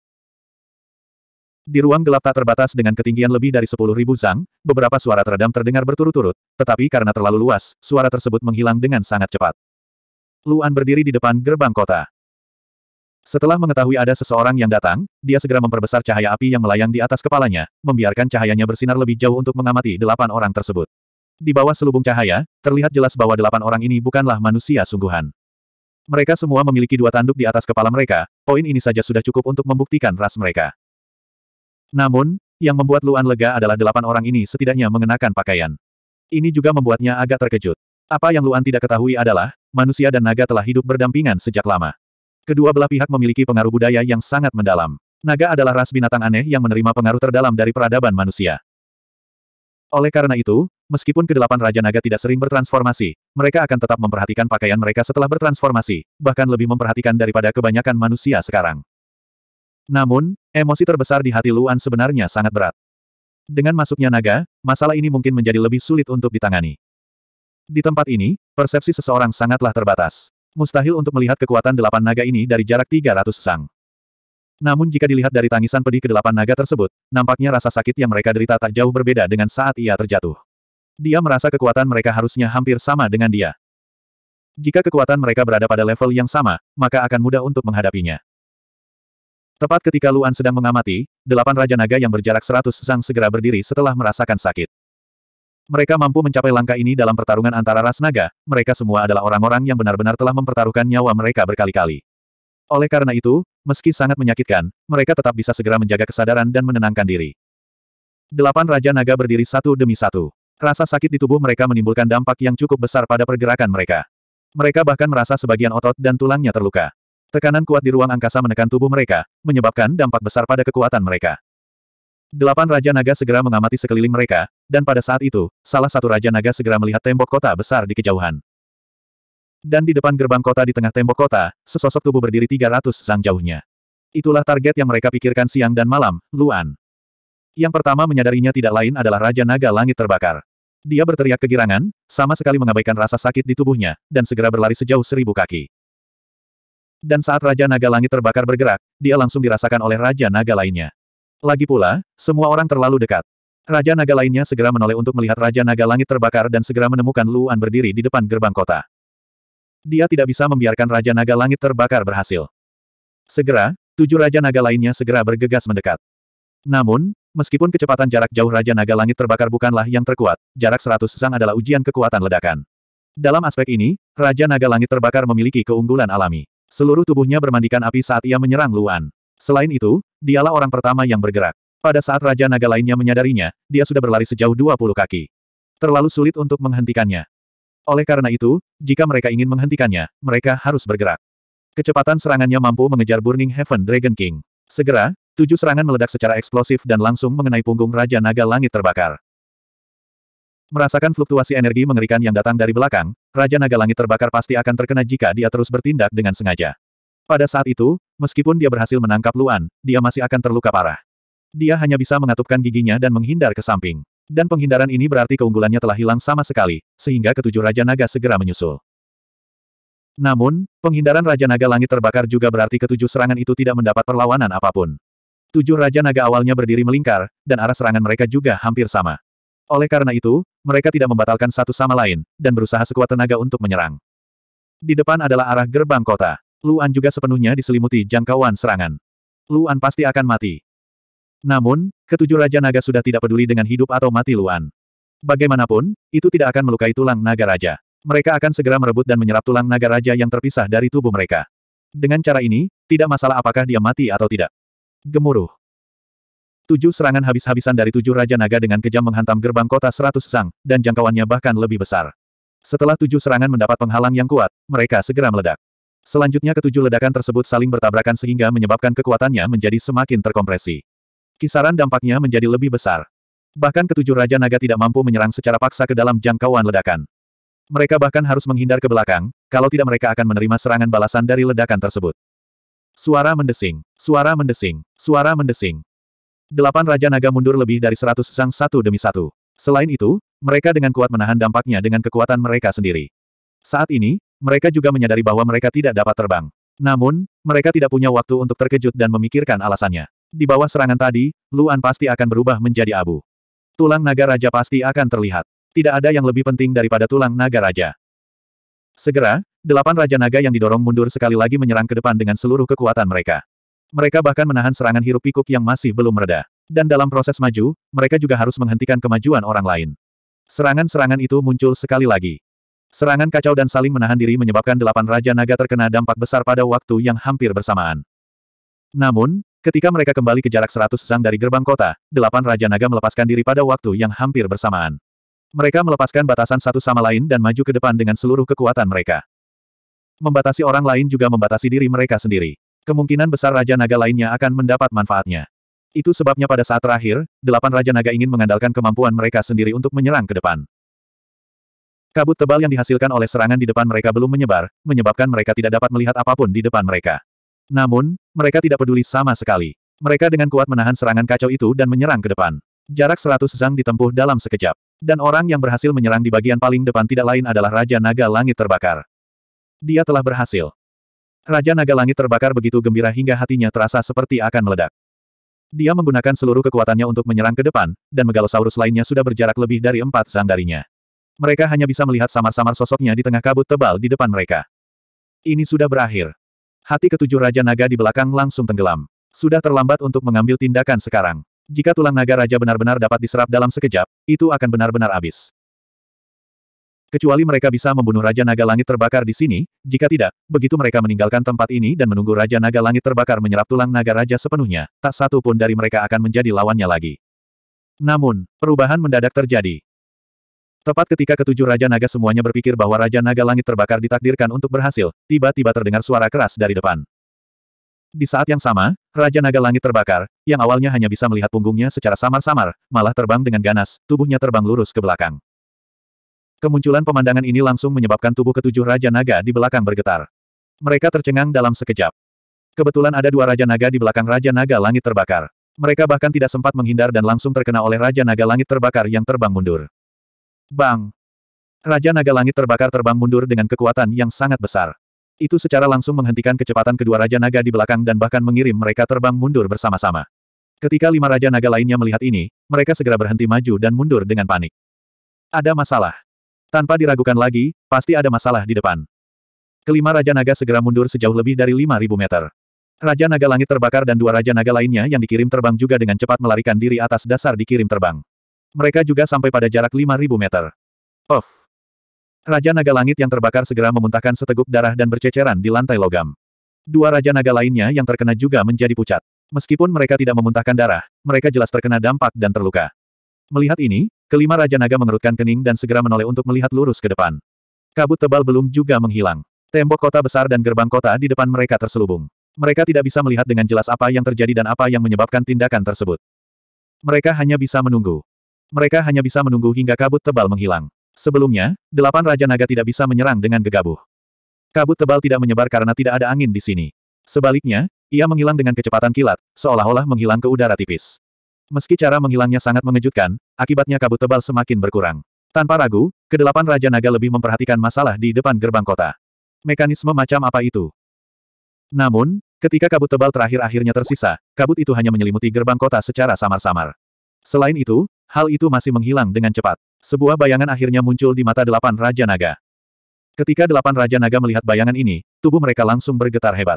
Di ruang gelap tak terbatas dengan ketinggian lebih dari 10.000 zang, beberapa suara teredam terdengar berturut-turut, tetapi karena terlalu luas, suara tersebut menghilang dengan sangat cepat. Luan berdiri di depan gerbang kota. Setelah mengetahui ada seseorang yang datang, dia segera memperbesar cahaya api yang melayang di atas kepalanya, membiarkan cahayanya bersinar lebih jauh untuk mengamati delapan orang tersebut. Di bawah selubung cahaya, terlihat jelas bahwa delapan orang ini bukanlah manusia sungguhan. Mereka semua memiliki dua tanduk di atas kepala mereka, poin ini saja sudah cukup untuk membuktikan ras mereka. Namun, yang membuat Luan lega adalah delapan orang ini setidaknya mengenakan pakaian. Ini juga membuatnya agak terkejut. Apa yang Luan tidak ketahui adalah, manusia dan naga telah hidup berdampingan sejak lama. Kedua belah pihak memiliki pengaruh budaya yang sangat mendalam. Naga adalah ras binatang aneh yang menerima pengaruh terdalam dari peradaban manusia. Oleh karena itu, meskipun kedelapan Raja Naga tidak sering bertransformasi, mereka akan tetap memperhatikan pakaian mereka setelah bertransformasi, bahkan lebih memperhatikan daripada kebanyakan manusia sekarang. Namun, emosi terbesar di hati Luan sebenarnya sangat berat. Dengan masuknya naga, masalah ini mungkin menjadi lebih sulit untuk ditangani. Di tempat ini, persepsi seseorang sangatlah terbatas. Mustahil untuk melihat kekuatan delapan naga ini dari jarak 300 sang. Namun jika dilihat dari tangisan pedih kedelapan naga tersebut, nampaknya rasa sakit yang mereka derita tak jauh berbeda dengan saat ia terjatuh. Dia merasa kekuatan mereka harusnya hampir sama dengan dia. Jika kekuatan mereka berada pada level yang sama, maka akan mudah untuk menghadapinya. Tepat ketika Luan sedang mengamati, delapan Raja Naga yang berjarak seratus sang segera berdiri setelah merasakan sakit. Mereka mampu mencapai langkah ini dalam pertarungan antara ras naga, mereka semua adalah orang-orang yang benar-benar telah mempertaruhkan nyawa mereka berkali-kali. Oleh karena itu, meski sangat menyakitkan, mereka tetap bisa segera menjaga kesadaran dan menenangkan diri. Delapan Raja Naga berdiri satu demi satu. Rasa sakit di tubuh mereka menimbulkan dampak yang cukup besar pada pergerakan mereka. Mereka bahkan merasa sebagian otot dan tulangnya terluka. Tekanan kuat di ruang angkasa menekan tubuh mereka, menyebabkan dampak besar pada kekuatan mereka. Delapan Raja Naga segera mengamati sekeliling mereka, dan pada saat itu, salah satu Raja Naga segera melihat tembok kota besar di kejauhan. Dan di depan gerbang kota di tengah tembok kota, sesosok tubuh berdiri 300 sang jauhnya. Itulah target yang mereka pikirkan siang dan malam, Luan. Yang pertama menyadarinya tidak lain adalah Raja Naga Langit terbakar. Dia berteriak kegirangan, sama sekali mengabaikan rasa sakit di tubuhnya, dan segera berlari sejauh seribu kaki. Dan saat Raja Naga Langit terbakar bergerak, dia langsung dirasakan oleh Raja Naga lainnya. Lagi pula, semua orang terlalu dekat. Raja Naga lainnya segera menoleh untuk melihat Raja Naga Langit terbakar dan segera menemukan Luan berdiri di depan gerbang kota. Dia tidak bisa membiarkan Raja Naga Langit terbakar berhasil. Segera, tujuh Raja Naga lainnya segera bergegas mendekat. Namun, meskipun kecepatan jarak jauh Raja Naga Langit terbakar bukanlah yang terkuat, jarak seratus sang adalah ujian kekuatan ledakan. Dalam aspek ini, Raja Naga Langit terbakar memiliki keunggulan alami. Seluruh tubuhnya bermandikan api saat ia menyerang Luan. Selain itu, dialah orang pertama yang bergerak. Pada saat Raja Naga lainnya menyadarinya, dia sudah berlari sejauh 20 kaki. Terlalu sulit untuk menghentikannya. Oleh karena itu, jika mereka ingin menghentikannya, mereka harus bergerak. Kecepatan serangannya mampu mengejar Burning Heaven Dragon King. Segera, tujuh serangan meledak secara eksplosif dan langsung mengenai punggung Raja Naga Langit terbakar. Merasakan fluktuasi energi mengerikan yang datang dari belakang, Raja Naga Langit terbakar pasti akan terkena jika dia terus bertindak dengan sengaja. Pada saat itu, meskipun dia berhasil menangkap Luan, dia masih akan terluka parah. Dia hanya bisa mengatupkan giginya dan menghindar ke samping. Dan penghindaran ini berarti keunggulannya telah hilang sama sekali, sehingga ketujuh Raja Naga segera menyusul. Namun, penghindaran Raja Naga Langit terbakar juga berarti ketujuh serangan itu tidak mendapat perlawanan apapun. Tujuh Raja Naga awalnya berdiri melingkar, dan arah serangan mereka juga hampir sama. Oleh karena itu, mereka tidak membatalkan satu sama lain, dan berusaha sekuat tenaga untuk menyerang. Di depan adalah arah gerbang kota. Luan juga sepenuhnya diselimuti jangkauan serangan. Luan pasti akan mati. Namun, ketujuh Raja Naga sudah tidak peduli dengan hidup atau mati Luan. Bagaimanapun, itu tidak akan melukai tulang naga raja. Mereka akan segera merebut dan menyerap tulang naga raja yang terpisah dari tubuh mereka. Dengan cara ini, tidak masalah apakah dia mati atau tidak. Gemuruh. Tujuh serangan habis-habisan dari tujuh Raja Naga dengan kejam menghantam gerbang kota seratus sang, dan jangkauannya bahkan lebih besar. Setelah tujuh serangan mendapat penghalang yang kuat, mereka segera meledak. Selanjutnya ketujuh ledakan tersebut saling bertabrakan sehingga menyebabkan kekuatannya menjadi semakin terkompresi. Kisaran dampaknya menjadi lebih besar. Bahkan ketujuh Raja Naga tidak mampu menyerang secara paksa ke dalam jangkauan ledakan. Mereka bahkan harus menghindar ke belakang, kalau tidak mereka akan menerima serangan balasan dari ledakan tersebut. Suara mendesing, suara mendesing, suara mendesing delapan Raja Naga mundur lebih dari seratus sang satu demi satu. Selain itu, mereka dengan kuat menahan dampaknya dengan kekuatan mereka sendiri. Saat ini, mereka juga menyadari bahwa mereka tidak dapat terbang. Namun, mereka tidak punya waktu untuk terkejut dan memikirkan alasannya. Di bawah serangan tadi, Luan pasti akan berubah menjadi abu. Tulang naga raja pasti akan terlihat. Tidak ada yang lebih penting daripada tulang naga raja. Segera, delapan raja naga yang didorong mundur sekali lagi menyerang ke depan dengan seluruh kekuatan mereka. Mereka bahkan menahan serangan hirup pikuk yang masih belum mereda. Dan dalam proses maju, mereka juga harus menghentikan kemajuan orang lain. Serangan-serangan itu muncul sekali lagi. Serangan kacau dan saling menahan diri menyebabkan delapan Raja Naga terkena dampak besar pada waktu yang hampir bersamaan. Namun, ketika mereka kembali ke jarak seratus sang dari gerbang kota, delapan Raja Naga melepaskan diri pada waktu yang hampir bersamaan. Mereka melepaskan batasan satu sama lain dan maju ke depan dengan seluruh kekuatan mereka. Membatasi orang lain juga membatasi diri mereka sendiri. Kemungkinan besar Raja Naga lainnya akan mendapat manfaatnya. Itu sebabnya pada saat terakhir, delapan Raja Naga ingin mengandalkan kemampuan mereka sendiri untuk menyerang ke depan. Kabut tebal yang dihasilkan oleh serangan di depan mereka belum menyebar, menyebabkan mereka tidak dapat melihat apapun di depan mereka. Namun, mereka tidak peduli sama sekali. Mereka dengan kuat menahan serangan kacau itu dan menyerang ke depan. Jarak seratus zang ditempuh dalam sekejap. Dan orang yang berhasil menyerang di bagian paling depan tidak lain adalah Raja Naga Langit Terbakar. Dia telah berhasil. Raja Naga Langit terbakar begitu gembira hingga hatinya terasa seperti akan meledak. Dia menggunakan seluruh kekuatannya untuk menyerang ke depan, dan Megalosaurus lainnya sudah berjarak lebih dari empat sang darinya. Mereka hanya bisa melihat samar-samar sosoknya di tengah kabut tebal di depan mereka. Ini sudah berakhir. Hati ketujuh Raja Naga di belakang langsung tenggelam. Sudah terlambat untuk mengambil tindakan sekarang. Jika tulang naga raja benar-benar dapat diserap dalam sekejap, itu akan benar-benar habis. Kecuali mereka bisa membunuh Raja Naga Langit terbakar di sini, jika tidak, begitu mereka meninggalkan tempat ini dan menunggu Raja Naga Langit terbakar menyerap tulang naga Raja sepenuhnya, tak satu pun dari mereka akan menjadi lawannya lagi. Namun, perubahan mendadak terjadi. Tepat ketika ketujuh Raja Naga semuanya berpikir bahwa Raja Naga Langit terbakar ditakdirkan untuk berhasil, tiba-tiba terdengar suara keras dari depan. Di saat yang sama, Raja Naga Langit terbakar, yang awalnya hanya bisa melihat punggungnya secara samar-samar, malah terbang dengan ganas, tubuhnya terbang lurus ke belakang. Kemunculan pemandangan ini langsung menyebabkan tubuh ketujuh Raja Naga di belakang bergetar. Mereka tercengang dalam sekejap. Kebetulan ada dua Raja Naga di belakang Raja Naga Langit terbakar. Mereka bahkan tidak sempat menghindar dan langsung terkena oleh Raja Naga Langit terbakar yang terbang mundur. Bang! Raja Naga Langit terbakar terbang mundur dengan kekuatan yang sangat besar. Itu secara langsung menghentikan kecepatan kedua Raja Naga di belakang dan bahkan mengirim mereka terbang mundur bersama-sama. Ketika lima Raja Naga lainnya melihat ini, mereka segera berhenti maju dan mundur dengan panik. Ada masalah. Tanpa diragukan lagi, pasti ada masalah di depan. Kelima Raja Naga segera mundur sejauh lebih dari 5.000 meter. Raja Naga Langit terbakar dan dua Raja Naga lainnya yang dikirim terbang juga dengan cepat melarikan diri atas dasar dikirim terbang. Mereka juga sampai pada jarak 5.000 meter. Of! Raja Naga Langit yang terbakar segera memuntahkan seteguk darah dan berceceran di lantai logam. Dua Raja Naga lainnya yang terkena juga menjadi pucat. Meskipun mereka tidak memuntahkan darah, mereka jelas terkena dampak dan terluka. Melihat ini, Kelima Raja Naga mengerutkan kening dan segera menoleh untuk melihat lurus ke depan. Kabut tebal belum juga menghilang. Tembok kota besar dan gerbang kota di depan mereka terselubung. Mereka tidak bisa melihat dengan jelas apa yang terjadi dan apa yang menyebabkan tindakan tersebut. Mereka hanya bisa menunggu. Mereka hanya bisa menunggu hingga kabut tebal menghilang. Sebelumnya, delapan Raja Naga tidak bisa menyerang dengan gegabah. Kabut tebal tidak menyebar karena tidak ada angin di sini. Sebaliknya, ia menghilang dengan kecepatan kilat, seolah-olah menghilang ke udara tipis. Meski cara menghilangnya sangat mengejutkan, akibatnya kabut tebal semakin berkurang. Tanpa ragu, kedelapan Raja Naga lebih memperhatikan masalah di depan gerbang kota. Mekanisme macam apa itu? Namun, ketika kabut tebal terakhir akhirnya tersisa, kabut itu hanya menyelimuti gerbang kota secara samar-samar. Selain itu, hal itu masih menghilang dengan cepat. Sebuah bayangan akhirnya muncul di mata delapan Raja Naga. Ketika delapan Raja Naga melihat bayangan ini, tubuh mereka langsung bergetar hebat.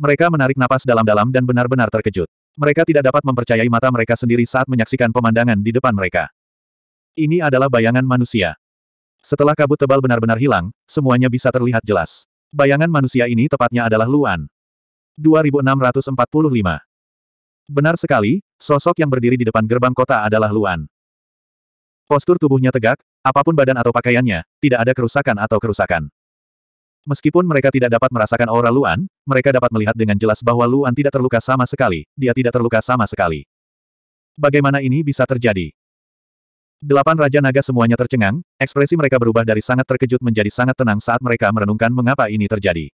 Mereka menarik napas dalam-dalam dan benar-benar terkejut. Mereka tidak dapat mempercayai mata mereka sendiri saat menyaksikan pemandangan di depan mereka. Ini adalah bayangan manusia. Setelah kabut tebal benar-benar hilang, semuanya bisa terlihat jelas. Bayangan manusia ini tepatnya adalah Luan. 2645. Benar sekali, sosok yang berdiri di depan gerbang kota adalah Luan. Postur tubuhnya tegak, apapun badan atau pakaiannya, tidak ada kerusakan atau kerusakan. Meskipun mereka tidak dapat merasakan aura Luan, mereka dapat melihat dengan jelas bahwa Luan tidak terluka sama sekali, dia tidak terluka sama sekali. Bagaimana ini bisa terjadi? Delapan Raja Naga semuanya tercengang, ekspresi mereka berubah dari sangat terkejut menjadi sangat tenang saat mereka merenungkan mengapa ini terjadi.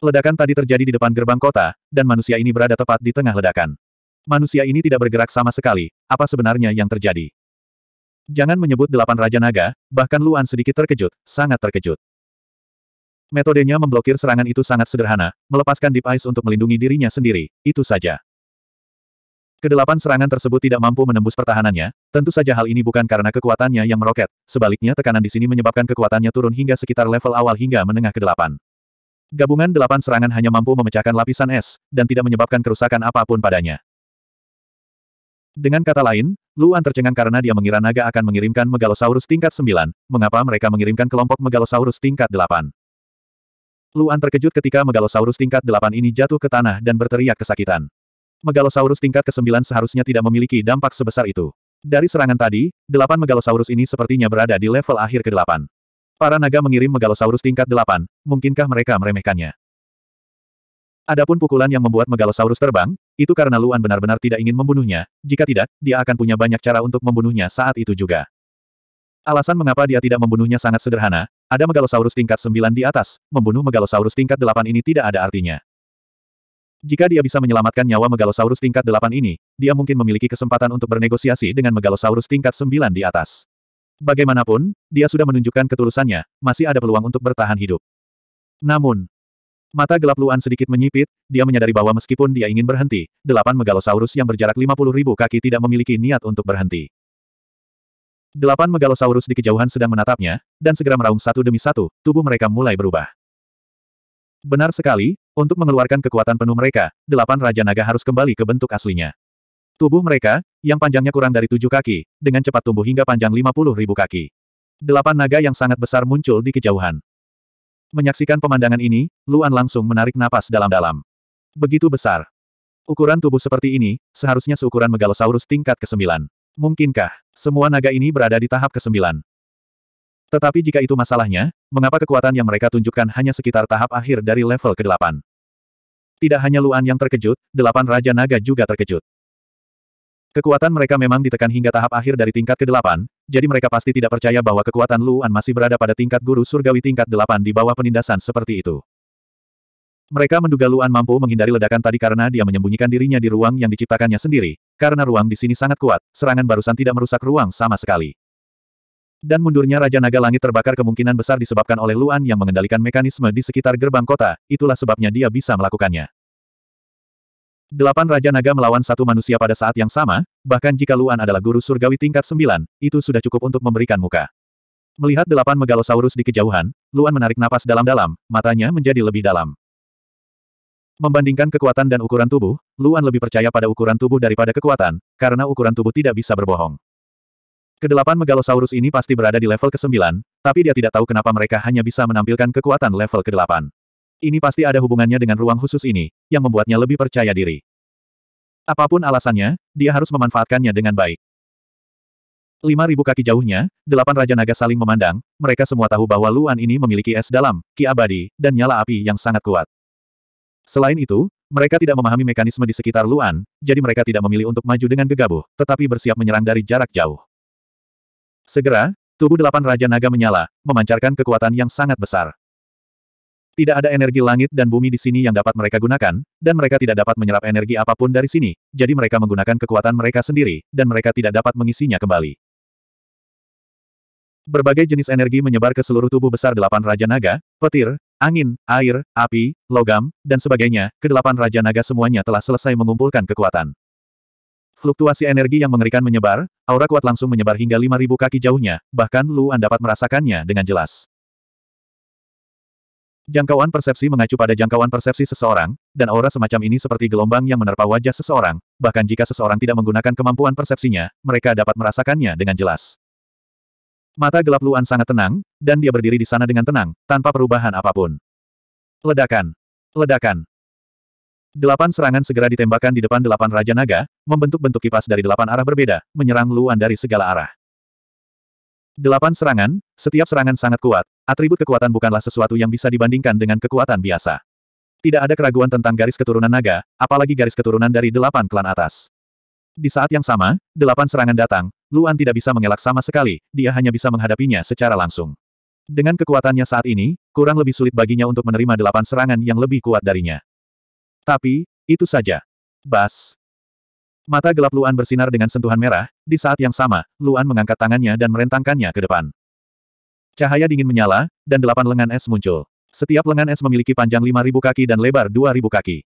Ledakan tadi terjadi di depan gerbang kota, dan manusia ini berada tepat di tengah ledakan. Manusia ini tidak bergerak sama sekali, apa sebenarnya yang terjadi? Jangan menyebut delapan Raja Naga, bahkan Luan sedikit terkejut, sangat terkejut. Metodenya memblokir serangan itu sangat sederhana, melepaskan Deep Ice untuk melindungi dirinya sendiri, itu saja. Kedelapan serangan tersebut tidak mampu menembus pertahanannya, tentu saja hal ini bukan karena kekuatannya yang meroket, sebaliknya tekanan di sini menyebabkan kekuatannya turun hingga sekitar level awal hingga menengah kedelapan. Gabungan delapan serangan hanya mampu memecahkan lapisan es, dan tidak menyebabkan kerusakan apapun padanya. Dengan kata lain, Luan tercengang karena dia mengira naga akan mengirimkan Megalosaurus tingkat 9, mengapa mereka mengirimkan kelompok Megalosaurus tingkat 8. Luan terkejut ketika Megalosaurus tingkat 8 ini jatuh ke tanah dan berteriak kesakitan. Megalosaurus tingkat ke-9 seharusnya tidak memiliki dampak sebesar itu. Dari serangan tadi, delapan Megalosaurus ini sepertinya berada di level akhir ke-8. Para naga mengirim Megalosaurus tingkat 8, mungkinkah mereka meremehkannya? Adapun pukulan yang membuat Megalosaurus terbang, itu karena Luan benar-benar tidak ingin membunuhnya, jika tidak, dia akan punya banyak cara untuk membunuhnya saat itu juga. Alasan mengapa dia tidak membunuhnya sangat sederhana, ada megalosaurus tingkat 9 di atas, membunuh megalosaurus tingkat 8 ini tidak ada artinya. Jika dia bisa menyelamatkan nyawa megalosaurus tingkat 8 ini, dia mungkin memiliki kesempatan untuk bernegosiasi dengan megalosaurus tingkat 9 di atas. Bagaimanapun, dia sudah menunjukkan ketulusannya, masih ada peluang untuk bertahan hidup. Namun, mata gelap Luan sedikit menyipit, dia menyadari bahwa meskipun dia ingin berhenti, delapan megalosaurus yang berjarak 50 ribu kaki tidak memiliki niat untuk berhenti. Delapan megalosaurus di kejauhan sedang menatapnya, dan segera meraung satu demi satu, tubuh mereka mulai berubah. Benar sekali, untuk mengeluarkan kekuatan penuh mereka, delapan Raja Naga harus kembali ke bentuk aslinya. Tubuh mereka, yang panjangnya kurang dari tujuh kaki, dengan cepat tumbuh hingga panjang lima puluh ribu kaki. Delapan naga yang sangat besar muncul di kejauhan. Menyaksikan pemandangan ini, Luan langsung menarik napas dalam-dalam. Begitu besar. Ukuran tubuh seperti ini, seharusnya seukuran megalosaurus tingkat ke-9. Mungkinkah? Semua naga ini berada di tahap ke-9. Tetapi jika itu masalahnya, mengapa kekuatan yang mereka tunjukkan hanya sekitar tahap akhir dari level ke-8? Tidak hanya Luan yang terkejut, delapan Raja Naga juga terkejut. Kekuatan mereka memang ditekan hingga tahap akhir dari tingkat ke-8, jadi mereka pasti tidak percaya bahwa kekuatan Luan masih berada pada tingkat guru surgawi tingkat 8 di bawah penindasan seperti itu. Mereka menduga Luan mampu menghindari ledakan tadi karena dia menyembunyikan dirinya di ruang yang diciptakannya sendiri, karena ruang di sini sangat kuat, serangan barusan tidak merusak ruang sama sekali. Dan mundurnya Raja Naga Langit terbakar kemungkinan besar disebabkan oleh Luan yang mengendalikan mekanisme di sekitar gerbang kota, itulah sebabnya dia bisa melakukannya. Delapan Raja Naga melawan satu manusia pada saat yang sama, bahkan jika Luan adalah guru surgawi tingkat sembilan, itu sudah cukup untuk memberikan muka. Melihat delapan megalosaurus di kejauhan, Luan menarik napas dalam-dalam, matanya menjadi lebih dalam. Membandingkan kekuatan dan ukuran tubuh, Luan lebih percaya pada ukuran tubuh daripada kekuatan, karena ukuran tubuh tidak bisa berbohong. Kedelapan Megalosaurus ini pasti berada di level ke-9, tapi dia tidak tahu kenapa mereka hanya bisa menampilkan kekuatan level ke-8. Ini pasti ada hubungannya dengan ruang khusus ini, yang membuatnya lebih percaya diri. Apapun alasannya, dia harus memanfaatkannya dengan baik. Lima ribu kaki jauhnya, delapan Raja Naga saling memandang, mereka semua tahu bahwa Luan ini memiliki es dalam, ki abadi, dan nyala api yang sangat kuat. Selain itu, mereka tidak memahami mekanisme di sekitar Luan, jadi mereka tidak memilih untuk maju dengan gegabah, tetapi bersiap menyerang dari jarak jauh. Segera, tubuh delapan Raja Naga menyala, memancarkan kekuatan yang sangat besar. Tidak ada energi langit dan bumi di sini yang dapat mereka gunakan, dan mereka tidak dapat menyerap energi apapun dari sini, jadi mereka menggunakan kekuatan mereka sendiri, dan mereka tidak dapat mengisinya kembali. Berbagai jenis energi menyebar ke seluruh tubuh besar delapan Raja Naga, petir, angin, air, api, logam, dan sebagainya, kedelapan Raja Naga semuanya telah selesai mengumpulkan kekuatan. Fluktuasi energi yang mengerikan menyebar, aura kuat langsung menyebar hingga 5.000 kaki jauhnya, bahkan Luan dapat merasakannya dengan jelas. Jangkauan persepsi mengacu pada jangkauan persepsi seseorang, dan aura semacam ini seperti gelombang yang menerpa wajah seseorang, bahkan jika seseorang tidak menggunakan kemampuan persepsinya, mereka dapat merasakannya dengan jelas. Mata gelap Luan sangat tenang, dan dia berdiri di sana dengan tenang, tanpa perubahan apapun. Ledakan! Ledakan! Delapan serangan segera ditembakkan di depan delapan Raja Naga, membentuk bentuk kipas dari delapan arah berbeda, menyerang Luan dari segala arah. Delapan serangan, setiap serangan sangat kuat, atribut kekuatan bukanlah sesuatu yang bisa dibandingkan dengan kekuatan biasa. Tidak ada keraguan tentang garis keturunan naga, apalagi garis keturunan dari delapan klan atas. Di saat yang sama, delapan serangan datang, Luan tidak bisa mengelak sama sekali, dia hanya bisa menghadapinya secara langsung. Dengan kekuatannya saat ini, kurang lebih sulit baginya untuk menerima delapan serangan yang lebih kuat darinya. Tapi, itu saja. Bas. Mata gelap Luan bersinar dengan sentuhan merah, di saat yang sama, Luan mengangkat tangannya dan merentangkannya ke depan. Cahaya dingin menyala, dan delapan lengan es muncul. Setiap lengan es memiliki panjang lima ribu kaki dan lebar dua ribu kaki.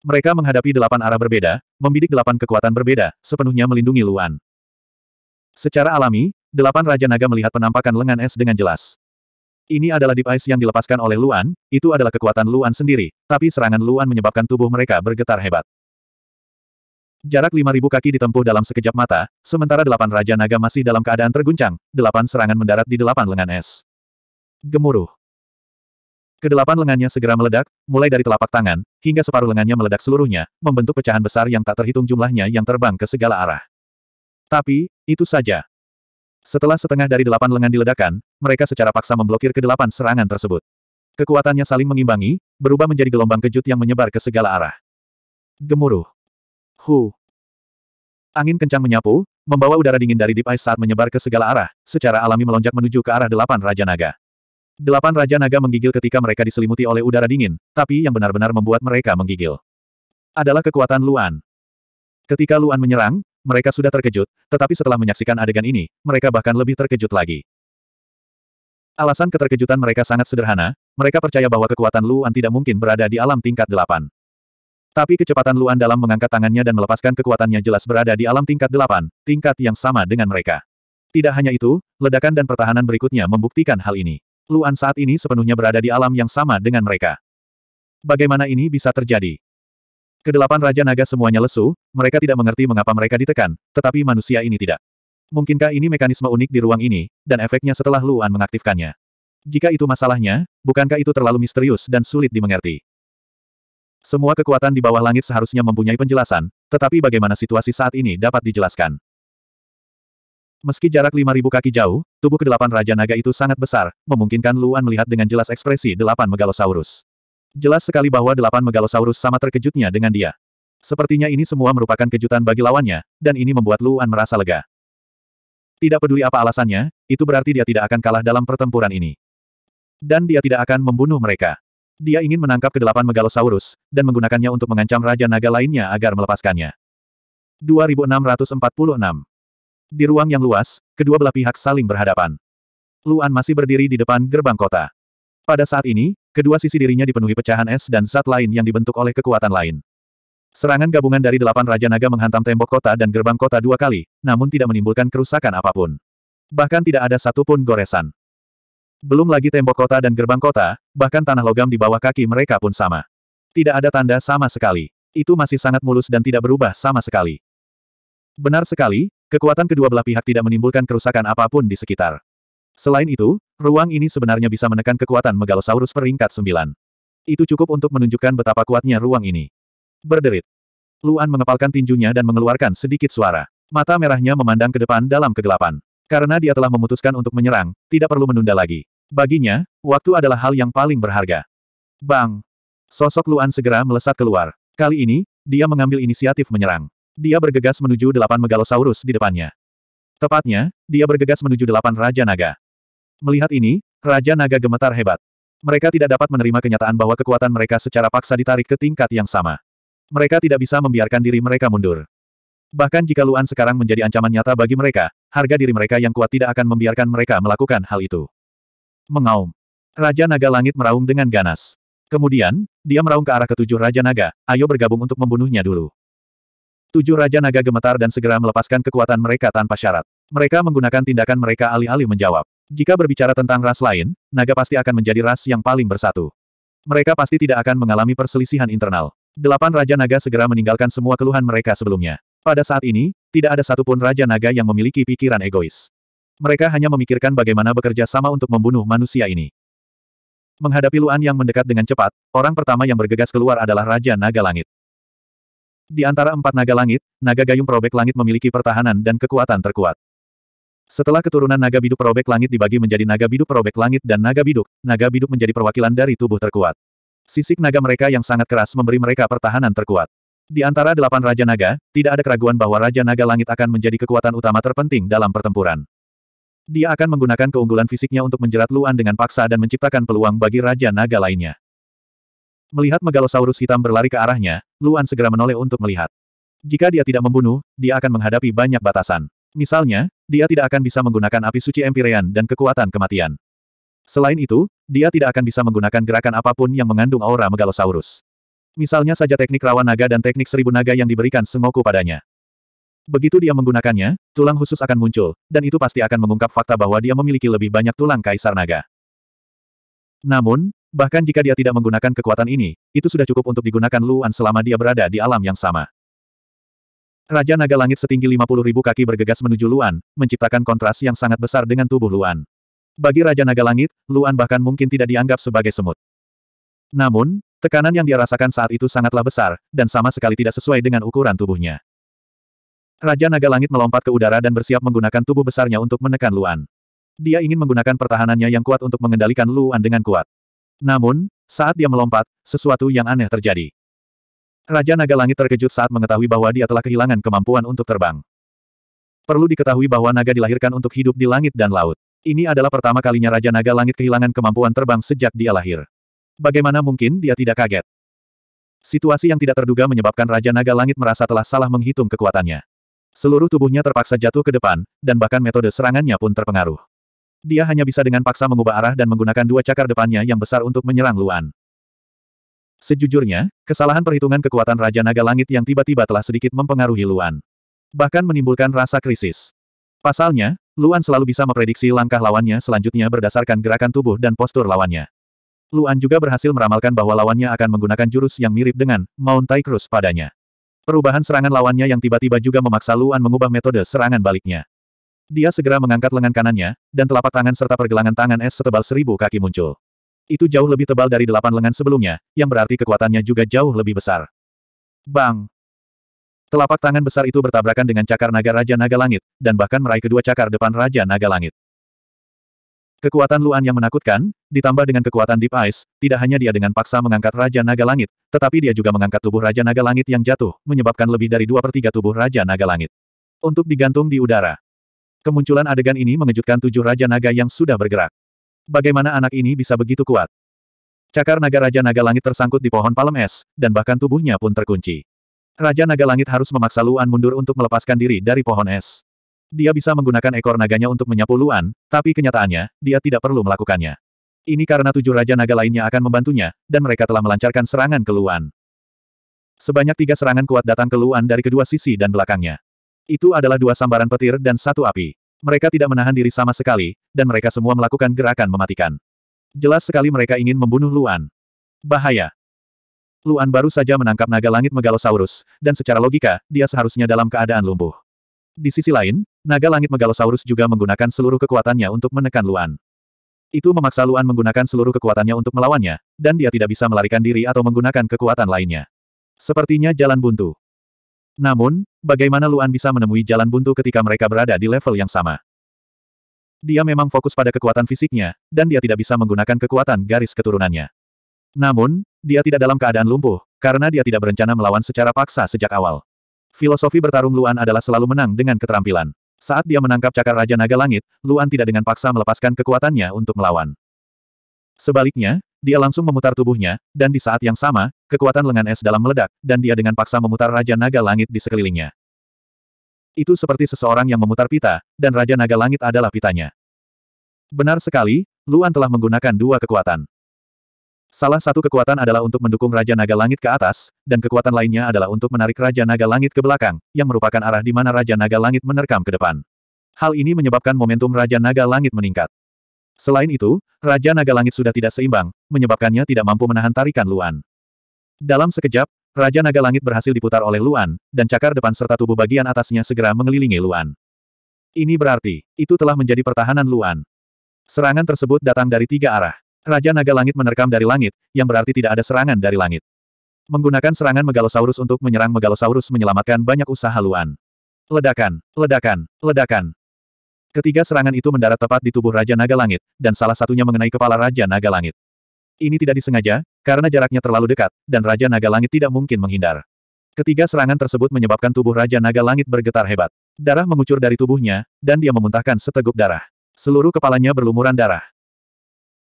Mereka menghadapi delapan arah berbeda, membidik delapan kekuatan berbeda, sepenuhnya melindungi Luan. Secara alami, delapan Raja Naga melihat penampakan lengan es dengan jelas. Ini adalah deep ice yang dilepaskan oleh Luan, itu adalah kekuatan Luan sendiri, tapi serangan Luan menyebabkan tubuh mereka bergetar hebat. Jarak 5.000 kaki ditempuh dalam sekejap mata, sementara delapan Raja Naga masih dalam keadaan terguncang, delapan serangan mendarat di delapan lengan es. Gemuruh. Kedelapan lengannya segera meledak, mulai dari telapak tangan, hingga separuh lengannya meledak seluruhnya, membentuk pecahan besar yang tak terhitung jumlahnya yang terbang ke segala arah. Tapi, itu saja. Setelah setengah dari delapan lengan diledakkan, mereka secara paksa memblokir kedelapan serangan tersebut. Kekuatannya saling mengimbangi, berubah menjadi gelombang kejut yang menyebar ke segala arah. Gemuruh. Hu. Angin kencang menyapu, membawa udara dingin dari Deep Ice saat menyebar ke segala arah, secara alami melonjak menuju ke arah delapan Raja Naga. Delapan Raja Naga menggigil ketika mereka diselimuti oleh udara dingin, tapi yang benar-benar membuat mereka menggigil adalah kekuatan Luan. Ketika Luan menyerang, mereka sudah terkejut, tetapi setelah menyaksikan adegan ini, mereka bahkan lebih terkejut lagi. Alasan keterkejutan mereka sangat sederhana, mereka percaya bahwa kekuatan Luan tidak mungkin berada di alam tingkat delapan. Tapi kecepatan Luan dalam mengangkat tangannya dan melepaskan kekuatannya jelas berada di alam tingkat delapan, tingkat yang sama dengan mereka. Tidak hanya itu, ledakan dan pertahanan berikutnya membuktikan hal ini. Luan saat ini sepenuhnya berada di alam yang sama dengan mereka. Bagaimana ini bisa terjadi? Kedelapan Raja Naga semuanya lesu, mereka tidak mengerti mengapa mereka ditekan, tetapi manusia ini tidak. Mungkinkah ini mekanisme unik di ruang ini, dan efeknya setelah Luan mengaktifkannya? Jika itu masalahnya, bukankah itu terlalu misterius dan sulit dimengerti? Semua kekuatan di bawah langit seharusnya mempunyai penjelasan, tetapi bagaimana situasi saat ini dapat dijelaskan? Meski jarak 5.000 kaki jauh, tubuh kedelapan Raja Naga itu sangat besar, memungkinkan Luan melihat dengan jelas ekspresi delapan megalosaurus. Jelas sekali bahwa delapan megalosaurus sama terkejutnya dengan dia. Sepertinya ini semua merupakan kejutan bagi lawannya, dan ini membuat Luan merasa lega. Tidak peduli apa alasannya, itu berarti dia tidak akan kalah dalam pertempuran ini. Dan dia tidak akan membunuh mereka. Dia ingin menangkap kedelapan megalosaurus, dan menggunakannya untuk mengancam Raja Naga lainnya agar melepaskannya. 2646 Di ruang yang luas, kedua belah pihak saling berhadapan. Luan masih berdiri di depan gerbang kota. Pada saat ini, Kedua sisi dirinya dipenuhi pecahan es dan zat lain yang dibentuk oleh kekuatan lain. Serangan gabungan dari delapan Raja Naga menghantam tembok kota dan gerbang kota dua kali, namun tidak menimbulkan kerusakan apapun. Bahkan tidak ada satupun goresan. Belum lagi tembok kota dan gerbang kota, bahkan tanah logam di bawah kaki mereka pun sama. Tidak ada tanda sama sekali. Itu masih sangat mulus dan tidak berubah sama sekali. Benar sekali, kekuatan kedua belah pihak tidak menimbulkan kerusakan apapun di sekitar. Selain itu, ruang ini sebenarnya bisa menekan kekuatan Megalosaurus peringkat 9. Itu cukup untuk menunjukkan betapa kuatnya ruang ini. Berderit. Luan mengepalkan tinjunya dan mengeluarkan sedikit suara. Mata merahnya memandang ke depan dalam kegelapan. Karena dia telah memutuskan untuk menyerang, tidak perlu menunda lagi. Baginya, waktu adalah hal yang paling berharga. Bang! Sosok Luan segera melesat keluar. Kali ini, dia mengambil inisiatif menyerang. Dia bergegas menuju delapan megalosaurus di depannya. Tepatnya, dia bergegas menuju delapan Raja Naga. Melihat ini, Raja Naga gemetar hebat. Mereka tidak dapat menerima kenyataan bahwa kekuatan mereka secara paksa ditarik ke tingkat yang sama. Mereka tidak bisa membiarkan diri mereka mundur. Bahkan jika Luan sekarang menjadi ancaman nyata bagi mereka, harga diri mereka yang kuat tidak akan membiarkan mereka melakukan hal itu. Mengaum. Raja Naga Langit meraung dengan ganas. Kemudian, dia meraung ke arah ketujuh Raja Naga, ayo bergabung untuk membunuhnya dulu. Tujuh Raja Naga gemetar dan segera melepaskan kekuatan mereka tanpa syarat. Mereka menggunakan tindakan mereka alih-alih menjawab. Jika berbicara tentang ras lain, naga pasti akan menjadi ras yang paling bersatu. Mereka pasti tidak akan mengalami perselisihan internal. Delapan Raja Naga segera meninggalkan semua keluhan mereka sebelumnya. Pada saat ini, tidak ada satupun Raja Naga yang memiliki pikiran egois. Mereka hanya memikirkan bagaimana bekerja sama untuk membunuh manusia ini. Menghadapi Luan yang mendekat dengan cepat, orang pertama yang bergegas keluar adalah Raja Naga Langit. Di antara empat naga langit, naga gayung probek langit memiliki pertahanan dan kekuatan terkuat. Setelah keturunan naga biduk perobek langit dibagi menjadi naga biduk perobek langit dan naga biduk, naga biduk menjadi perwakilan dari tubuh terkuat. Sisik naga mereka yang sangat keras memberi mereka pertahanan terkuat. Di antara delapan Raja Naga, tidak ada keraguan bahwa Raja Naga Langit akan menjadi kekuatan utama terpenting dalam pertempuran. Dia akan menggunakan keunggulan fisiknya untuk menjerat Luan dengan paksa dan menciptakan peluang bagi Raja Naga lainnya. Melihat Megalosaurus hitam berlari ke arahnya, Luan segera menoleh untuk melihat. Jika dia tidak membunuh, dia akan menghadapi banyak batasan. Misalnya, dia tidak akan bisa menggunakan api suci Empyrean dan kekuatan kematian. Selain itu, dia tidak akan bisa menggunakan gerakan apapun yang mengandung aura Megalosaurus. Misalnya saja teknik rawan naga dan teknik seribu naga yang diberikan Sengoku padanya. Begitu dia menggunakannya, tulang khusus akan muncul, dan itu pasti akan mengungkap fakta bahwa dia memiliki lebih banyak tulang kaisar naga. Namun, bahkan jika dia tidak menggunakan kekuatan ini, itu sudah cukup untuk digunakan Luan selama dia berada di alam yang sama. Raja Naga Langit setinggi 50 ribu kaki bergegas menuju Luan, menciptakan kontras yang sangat besar dengan tubuh Luan. Bagi Raja Naga Langit, Luan bahkan mungkin tidak dianggap sebagai semut. Namun, tekanan yang dia rasakan saat itu sangatlah besar, dan sama sekali tidak sesuai dengan ukuran tubuhnya. Raja Naga Langit melompat ke udara dan bersiap menggunakan tubuh besarnya untuk menekan Luan. Dia ingin menggunakan pertahanannya yang kuat untuk mengendalikan Luan dengan kuat. Namun, saat dia melompat, sesuatu yang aneh terjadi. Raja Naga Langit terkejut saat mengetahui bahwa dia telah kehilangan kemampuan untuk terbang. Perlu diketahui bahwa naga dilahirkan untuk hidup di langit dan laut. Ini adalah pertama kalinya Raja Naga Langit kehilangan kemampuan terbang sejak dia lahir. Bagaimana mungkin dia tidak kaget? Situasi yang tidak terduga menyebabkan Raja Naga Langit merasa telah salah menghitung kekuatannya. Seluruh tubuhnya terpaksa jatuh ke depan, dan bahkan metode serangannya pun terpengaruh. Dia hanya bisa dengan paksa mengubah arah dan menggunakan dua cakar depannya yang besar untuk menyerang Luan. Sejujurnya, kesalahan perhitungan kekuatan Raja Naga Langit yang tiba-tiba telah sedikit mempengaruhi Luan. Bahkan menimbulkan rasa krisis. Pasalnya, Luan selalu bisa memprediksi langkah lawannya selanjutnya berdasarkan gerakan tubuh dan postur lawannya. Luan juga berhasil meramalkan bahwa lawannya akan menggunakan jurus yang mirip dengan Mount Cruise padanya. Perubahan serangan lawannya yang tiba-tiba juga memaksa Luan mengubah metode serangan baliknya. Dia segera mengangkat lengan kanannya, dan telapak tangan serta pergelangan tangan es setebal seribu kaki muncul itu jauh lebih tebal dari delapan lengan sebelumnya, yang berarti kekuatannya juga jauh lebih besar. Bang! Telapak tangan besar itu bertabrakan dengan cakar naga Raja Naga Langit, dan bahkan meraih kedua cakar depan Raja Naga Langit. Kekuatan Luan yang menakutkan, ditambah dengan kekuatan Deep Ice, tidak hanya dia dengan paksa mengangkat Raja Naga Langit, tetapi dia juga mengangkat tubuh Raja Naga Langit yang jatuh, menyebabkan lebih dari dua per tiga tubuh Raja Naga Langit. Untuk digantung di udara. Kemunculan adegan ini mengejutkan tujuh Raja Naga yang sudah bergerak. Bagaimana anak ini bisa begitu kuat? Cakar naga Raja Naga Langit tersangkut di pohon palem es, dan bahkan tubuhnya pun terkunci. Raja Naga Langit harus memaksa Luan mundur untuk melepaskan diri dari pohon es. Dia bisa menggunakan ekor naganya untuk menyapu Luan, tapi kenyataannya, dia tidak perlu melakukannya. Ini karena tujuh Raja Naga lainnya akan membantunya, dan mereka telah melancarkan serangan ke Luan. Sebanyak tiga serangan kuat datang ke Luan dari kedua sisi dan belakangnya. Itu adalah dua sambaran petir dan satu api. Mereka tidak menahan diri sama sekali, dan mereka semua melakukan gerakan mematikan. Jelas sekali mereka ingin membunuh Luan. Bahaya. Luan baru saja menangkap naga langit Megalosaurus, dan secara logika, dia seharusnya dalam keadaan lumpuh. Di sisi lain, naga langit Megalosaurus juga menggunakan seluruh kekuatannya untuk menekan Luan. Itu memaksa Luan menggunakan seluruh kekuatannya untuk melawannya, dan dia tidak bisa melarikan diri atau menggunakan kekuatan lainnya. Sepertinya jalan buntu. Namun, bagaimana Luan bisa menemui jalan buntu ketika mereka berada di level yang sama? Dia memang fokus pada kekuatan fisiknya, dan dia tidak bisa menggunakan kekuatan garis keturunannya. Namun, dia tidak dalam keadaan lumpuh, karena dia tidak berencana melawan secara paksa sejak awal. Filosofi bertarung Luan adalah selalu menang dengan keterampilan. Saat dia menangkap cakar Raja Naga Langit, Luan tidak dengan paksa melepaskan kekuatannya untuk melawan. Sebaliknya, dia langsung memutar tubuhnya, dan di saat yang sama, kekuatan lengan es dalam meledak, dan dia dengan paksa memutar Raja Naga Langit di sekelilingnya. Itu seperti seseorang yang memutar pita, dan Raja Naga Langit adalah pitanya. Benar sekali, Luan telah menggunakan dua kekuatan. Salah satu kekuatan adalah untuk mendukung Raja Naga Langit ke atas, dan kekuatan lainnya adalah untuk menarik Raja Naga Langit ke belakang, yang merupakan arah di mana Raja Naga Langit menerkam ke depan. Hal ini menyebabkan momentum Raja Naga Langit meningkat. Selain itu, Raja Naga Langit sudah tidak seimbang, menyebabkannya tidak mampu menahan tarikan Luan. Dalam sekejap, Raja Naga Langit berhasil diputar oleh Luan, dan cakar depan serta tubuh bagian atasnya segera mengelilingi Luan. Ini berarti, itu telah menjadi pertahanan Luan. Serangan tersebut datang dari tiga arah. Raja Naga Langit menerkam dari langit, yang berarti tidak ada serangan dari langit. Menggunakan serangan Megalosaurus untuk menyerang Megalosaurus menyelamatkan banyak usaha Luan. Ledakan, ledakan, ledakan. Ketiga serangan itu mendarat tepat di tubuh Raja Naga Langit, dan salah satunya mengenai kepala Raja Naga Langit. Ini tidak disengaja, karena jaraknya terlalu dekat, dan Raja Naga Langit tidak mungkin menghindar. Ketiga serangan tersebut menyebabkan tubuh Raja Naga Langit bergetar hebat. Darah mengucur dari tubuhnya, dan dia memuntahkan seteguk darah. Seluruh kepalanya berlumuran darah.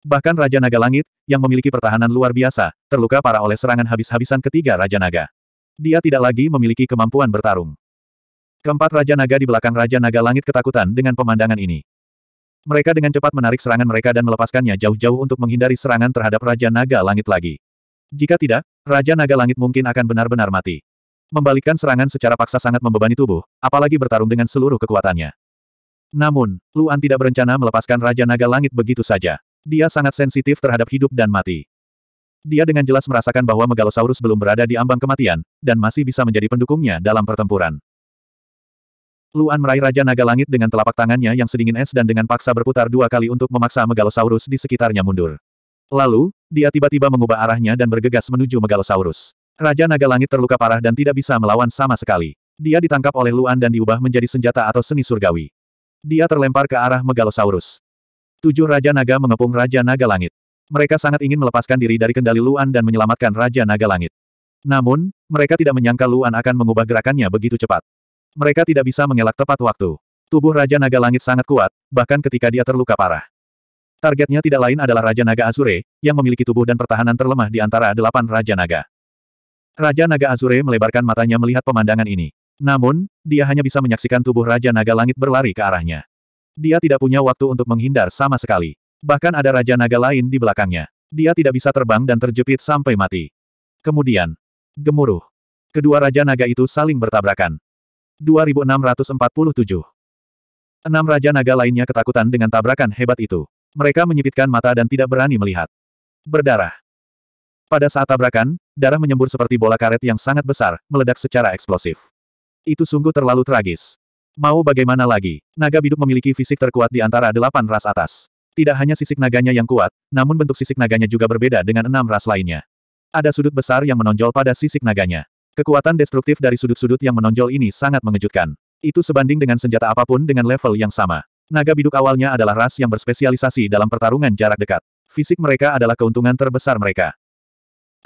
Bahkan Raja Naga Langit, yang memiliki pertahanan luar biasa, terluka parah oleh serangan habis-habisan ketiga Raja Naga. Dia tidak lagi memiliki kemampuan bertarung. Keempat Raja Naga di belakang Raja Naga Langit ketakutan dengan pemandangan ini. Mereka dengan cepat menarik serangan mereka dan melepaskannya jauh-jauh untuk menghindari serangan terhadap Raja Naga Langit lagi. Jika tidak, Raja Naga Langit mungkin akan benar-benar mati. Membalikkan serangan secara paksa sangat membebani tubuh, apalagi bertarung dengan seluruh kekuatannya. Namun, Luan tidak berencana melepaskan Raja Naga Langit begitu saja. Dia sangat sensitif terhadap hidup dan mati. Dia dengan jelas merasakan bahwa Megalosaurus belum berada di ambang kematian, dan masih bisa menjadi pendukungnya dalam pertempuran. Luan meraih Raja Naga Langit dengan telapak tangannya yang sedingin es dan dengan paksa berputar dua kali untuk memaksa Megalosaurus di sekitarnya mundur. Lalu, dia tiba-tiba mengubah arahnya dan bergegas menuju Megalosaurus. Raja Naga Langit terluka parah dan tidak bisa melawan sama sekali. Dia ditangkap oleh Luan dan diubah menjadi senjata atau seni surgawi. Dia terlempar ke arah Megalosaurus. Tujuh Raja Naga mengepung Raja Naga Langit. Mereka sangat ingin melepaskan diri dari kendali Luan dan menyelamatkan Raja Naga Langit. Namun, mereka tidak menyangka Luan akan mengubah gerakannya begitu cepat. Mereka tidak bisa mengelak tepat waktu. Tubuh Raja Naga Langit sangat kuat, bahkan ketika dia terluka parah. Targetnya tidak lain adalah Raja Naga Azure, yang memiliki tubuh dan pertahanan terlemah di antara delapan Raja Naga. Raja Naga Azure melebarkan matanya melihat pemandangan ini. Namun, dia hanya bisa menyaksikan tubuh Raja Naga Langit berlari ke arahnya. Dia tidak punya waktu untuk menghindar sama sekali. Bahkan ada Raja Naga lain di belakangnya. Dia tidak bisa terbang dan terjepit sampai mati. Kemudian, gemuruh. Kedua Raja Naga itu saling bertabrakan. 2647. Enam Raja Naga lainnya ketakutan dengan tabrakan hebat itu. Mereka menyipitkan mata dan tidak berani melihat. Berdarah. Pada saat tabrakan, darah menyembur seperti bola karet yang sangat besar, meledak secara eksplosif. Itu sungguh terlalu tragis. Mau bagaimana lagi, naga biduk memiliki fisik terkuat di antara delapan ras atas. Tidak hanya sisik naganya yang kuat, namun bentuk sisik naganya juga berbeda dengan enam ras lainnya. Ada sudut besar yang menonjol pada sisik naganya. Kekuatan destruktif dari sudut-sudut yang menonjol ini sangat mengejutkan. Itu sebanding dengan senjata apapun dengan level yang sama. Naga biduk awalnya adalah ras yang berspesialisasi dalam pertarungan jarak dekat. Fisik mereka adalah keuntungan terbesar mereka.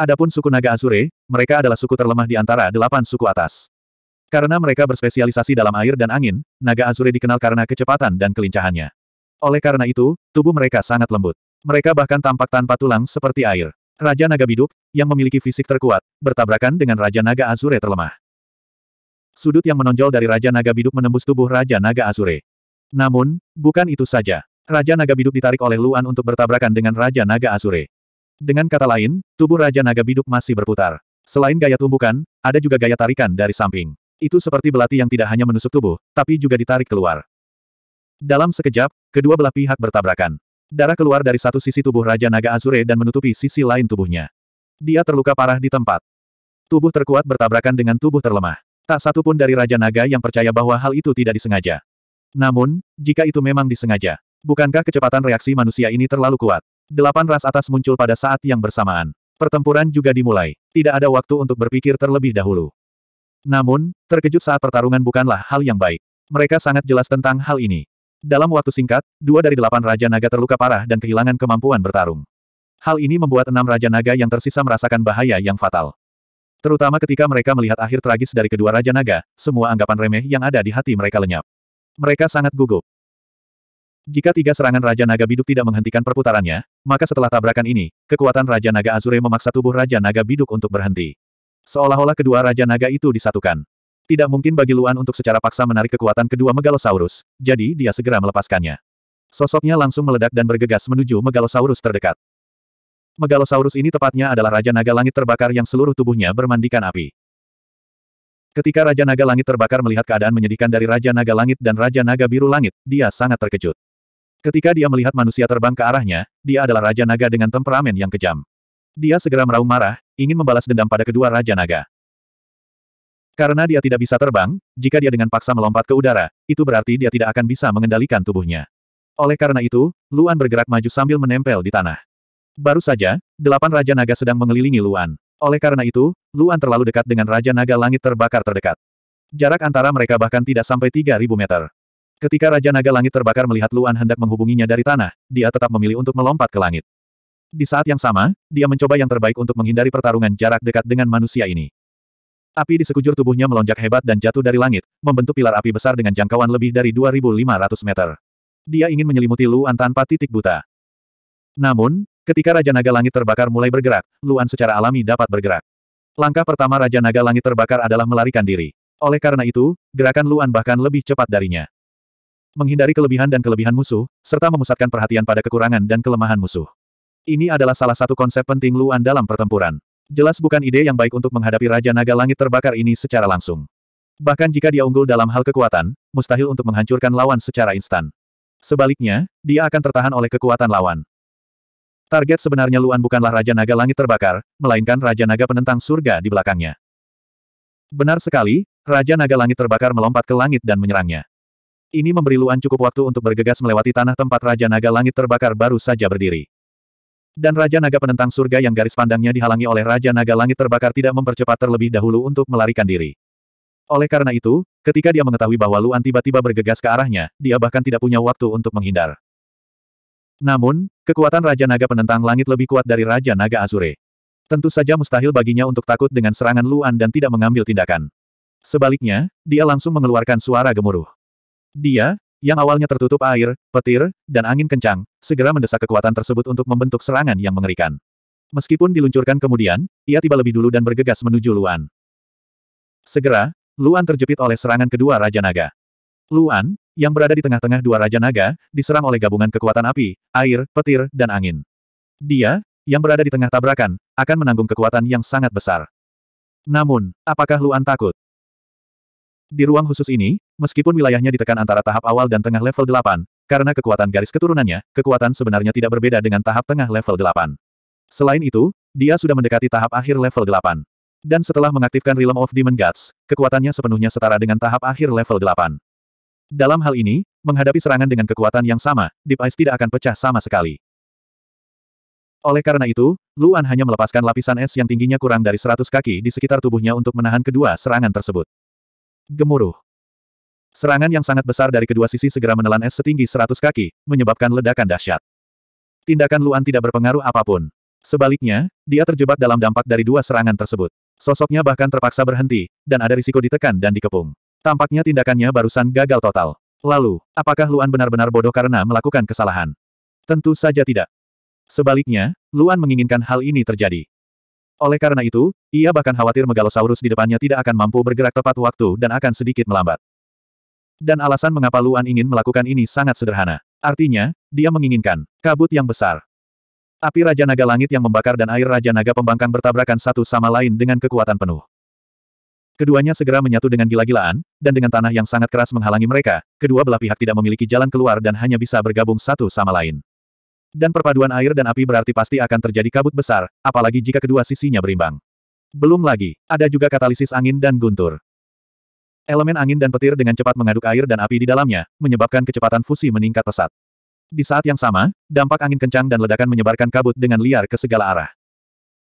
Adapun suku naga Azure, mereka adalah suku terlemah di antara delapan suku atas. Karena mereka berspesialisasi dalam air dan angin, naga Azure dikenal karena kecepatan dan kelincahannya. Oleh karena itu, tubuh mereka sangat lembut. Mereka bahkan tampak tanpa tulang seperti air. Raja Naga Biduk, yang memiliki fisik terkuat, bertabrakan dengan Raja Naga Azure terlemah. Sudut yang menonjol dari Raja Naga Biduk menembus tubuh Raja Naga Azure. Namun, bukan itu saja. Raja Naga Biduk ditarik oleh Luan untuk bertabrakan dengan Raja Naga Azure. Dengan kata lain, tubuh Raja Naga Biduk masih berputar. Selain gaya tumbukan, ada juga gaya tarikan dari samping. Itu seperti belati yang tidak hanya menusuk tubuh, tapi juga ditarik keluar. Dalam sekejap, kedua belah pihak bertabrakan. Darah keluar dari satu sisi tubuh Raja Naga Azure dan menutupi sisi lain tubuhnya. Dia terluka parah di tempat. Tubuh terkuat bertabrakan dengan tubuh terlemah. Tak satu pun dari Raja Naga yang percaya bahwa hal itu tidak disengaja. Namun, jika itu memang disengaja, bukankah kecepatan reaksi manusia ini terlalu kuat? Delapan ras atas muncul pada saat yang bersamaan. Pertempuran juga dimulai. Tidak ada waktu untuk berpikir terlebih dahulu. Namun, terkejut saat pertarungan bukanlah hal yang baik. Mereka sangat jelas tentang hal ini. Dalam waktu singkat, dua dari delapan Raja Naga terluka parah dan kehilangan kemampuan bertarung. Hal ini membuat enam Raja Naga yang tersisa merasakan bahaya yang fatal. Terutama ketika mereka melihat akhir tragis dari kedua Raja Naga, semua anggapan remeh yang ada di hati mereka lenyap. Mereka sangat gugup. Jika tiga serangan Raja Naga Biduk tidak menghentikan perputarannya, maka setelah tabrakan ini, kekuatan Raja Naga Azure memaksa tubuh Raja Naga Biduk untuk berhenti. Seolah-olah kedua Raja Naga itu disatukan. Tidak mungkin bagi Luan untuk secara paksa menarik kekuatan kedua Megalosaurus, jadi dia segera melepaskannya. Sosoknya langsung meledak dan bergegas menuju Megalosaurus terdekat. Megalosaurus ini tepatnya adalah Raja Naga Langit terbakar yang seluruh tubuhnya bermandikan api. Ketika Raja Naga Langit terbakar melihat keadaan menyedihkan dari Raja Naga Langit dan Raja Naga Biru Langit, dia sangat terkejut. Ketika dia melihat manusia terbang ke arahnya, dia adalah Raja Naga dengan temperamen yang kejam. Dia segera meraung marah, ingin membalas dendam pada kedua Raja Naga. Karena dia tidak bisa terbang, jika dia dengan paksa melompat ke udara, itu berarti dia tidak akan bisa mengendalikan tubuhnya. Oleh karena itu, Luan bergerak maju sambil menempel di tanah. Baru saja, delapan Raja Naga sedang mengelilingi Luan. Oleh karena itu, Luan terlalu dekat dengan Raja Naga Langit terbakar terdekat. Jarak antara mereka bahkan tidak sampai 3.000 meter. Ketika Raja Naga Langit terbakar melihat Luan hendak menghubunginya dari tanah, dia tetap memilih untuk melompat ke langit. Di saat yang sama, dia mencoba yang terbaik untuk menghindari pertarungan jarak dekat dengan manusia ini. Api di sekujur tubuhnya melonjak hebat dan jatuh dari langit, membentuk pilar api besar dengan jangkauan lebih dari 2.500 meter. Dia ingin menyelimuti Luan tanpa titik buta. Namun, ketika Raja Naga Langit terbakar mulai bergerak, Luan secara alami dapat bergerak. Langkah pertama Raja Naga Langit terbakar adalah melarikan diri. Oleh karena itu, gerakan Luan bahkan lebih cepat darinya. Menghindari kelebihan dan kelebihan musuh, serta memusatkan perhatian pada kekurangan dan kelemahan musuh. Ini adalah salah satu konsep penting Luan dalam pertempuran. Jelas bukan ide yang baik untuk menghadapi Raja Naga Langit terbakar ini secara langsung. Bahkan jika dia unggul dalam hal kekuatan, mustahil untuk menghancurkan lawan secara instan. Sebaliknya, dia akan tertahan oleh kekuatan lawan. Target sebenarnya Luan bukanlah Raja Naga Langit terbakar, melainkan Raja Naga penentang surga di belakangnya. Benar sekali, Raja Naga Langit terbakar melompat ke langit dan menyerangnya. Ini memberi Luan cukup waktu untuk bergegas melewati tanah tempat Raja Naga Langit terbakar baru saja berdiri. Dan Raja Naga penentang surga yang garis pandangnya dihalangi oleh Raja Naga Langit terbakar tidak mempercepat terlebih dahulu untuk melarikan diri. Oleh karena itu, ketika dia mengetahui bahwa Luan tiba-tiba bergegas ke arahnya, dia bahkan tidak punya waktu untuk menghindar. Namun, kekuatan Raja Naga penentang langit lebih kuat dari Raja Naga Azure. Tentu saja mustahil baginya untuk takut dengan serangan Luan dan tidak mengambil tindakan. Sebaliknya, dia langsung mengeluarkan suara gemuruh. Dia, yang awalnya tertutup air, petir, dan angin kencang, segera mendesak kekuatan tersebut untuk membentuk serangan yang mengerikan. Meskipun diluncurkan kemudian, ia tiba lebih dulu dan bergegas menuju Luan. Segera, Luan terjepit oleh serangan kedua Raja Naga. Luan, yang berada di tengah-tengah dua Raja Naga, diserang oleh gabungan kekuatan api, air, petir, dan angin. Dia, yang berada di tengah tabrakan, akan menanggung kekuatan yang sangat besar. Namun, apakah Luan takut? Di ruang khusus ini, meskipun wilayahnya ditekan antara tahap awal dan tengah level 8, karena kekuatan garis keturunannya, kekuatan sebenarnya tidak berbeda dengan tahap tengah level 8. Selain itu, dia sudah mendekati tahap akhir level 8. Dan setelah mengaktifkan Realm of Demon Gods, kekuatannya sepenuhnya setara dengan tahap akhir level 8. Dalam hal ini, menghadapi serangan dengan kekuatan yang sama, Deep Ice tidak akan pecah sama sekali. Oleh karena itu, Luan hanya melepaskan lapisan es yang tingginya kurang dari 100 kaki di sekitar tubuhnya untuk menahan kedua serangan tersebut. Gemuruh. Serangan yang sangat besar dari kedua sisi segera menelan es setinggi 100 kaki, menyebabkan ledakan dahsyat. Tindakan Luan tidak berpengaruh apapun. Sebaliknya, dia terjebak dalam dampak dari dua serangan tersebut. Sosoknya bahkan terpaksa berhenti, dan ada risiko ditekan dan dikepung. Tampaknya tindakannya barusan gagal total. Lalu, apakah Luan benar-benar bodoh karena melakukan kesalahan? Tentu saja tidak. Sebaliknya, Luan menginginkan hal ini terjadi. Oleh karena itu, ia bahkan khawatir Megalosaurus di depannya tidak akan mampu bergerak tepat waktu dan akan sedikit melambat. Dan alasan mengapa Luan ingin melakukan ini sangat sederhana. Artinya, dia menginginkan kabut yang besar. Api Raja Naga Langit yang membakar dan air Raja Naga Pembangkang bertabrakan satu sama lain dengan kekuatan penuh. Keduanya segera menyatu dengan gila-gilaan, dan dengan tanah yang sangat keras menghalangi mereka, kedua belah pihak tidak memiliki jalan keluar dan hanya bisa bergabung satu sama lain. Dan perpaduan air dan api berarti pasti akan terjadi kabut besar, apalagi jika kedua sisinya berimbang. Belum lagi, ada juga katalisis angin dan guntur. Elemen angin dan petir dengan cepat mengaduk air dan api di dalamnya, menyebabkan kecepatan fusi meningkat pesat. Di saat yang sama, dampak angin kencang dan ledakan menyebarkan kabut dengan liar ke segala arah.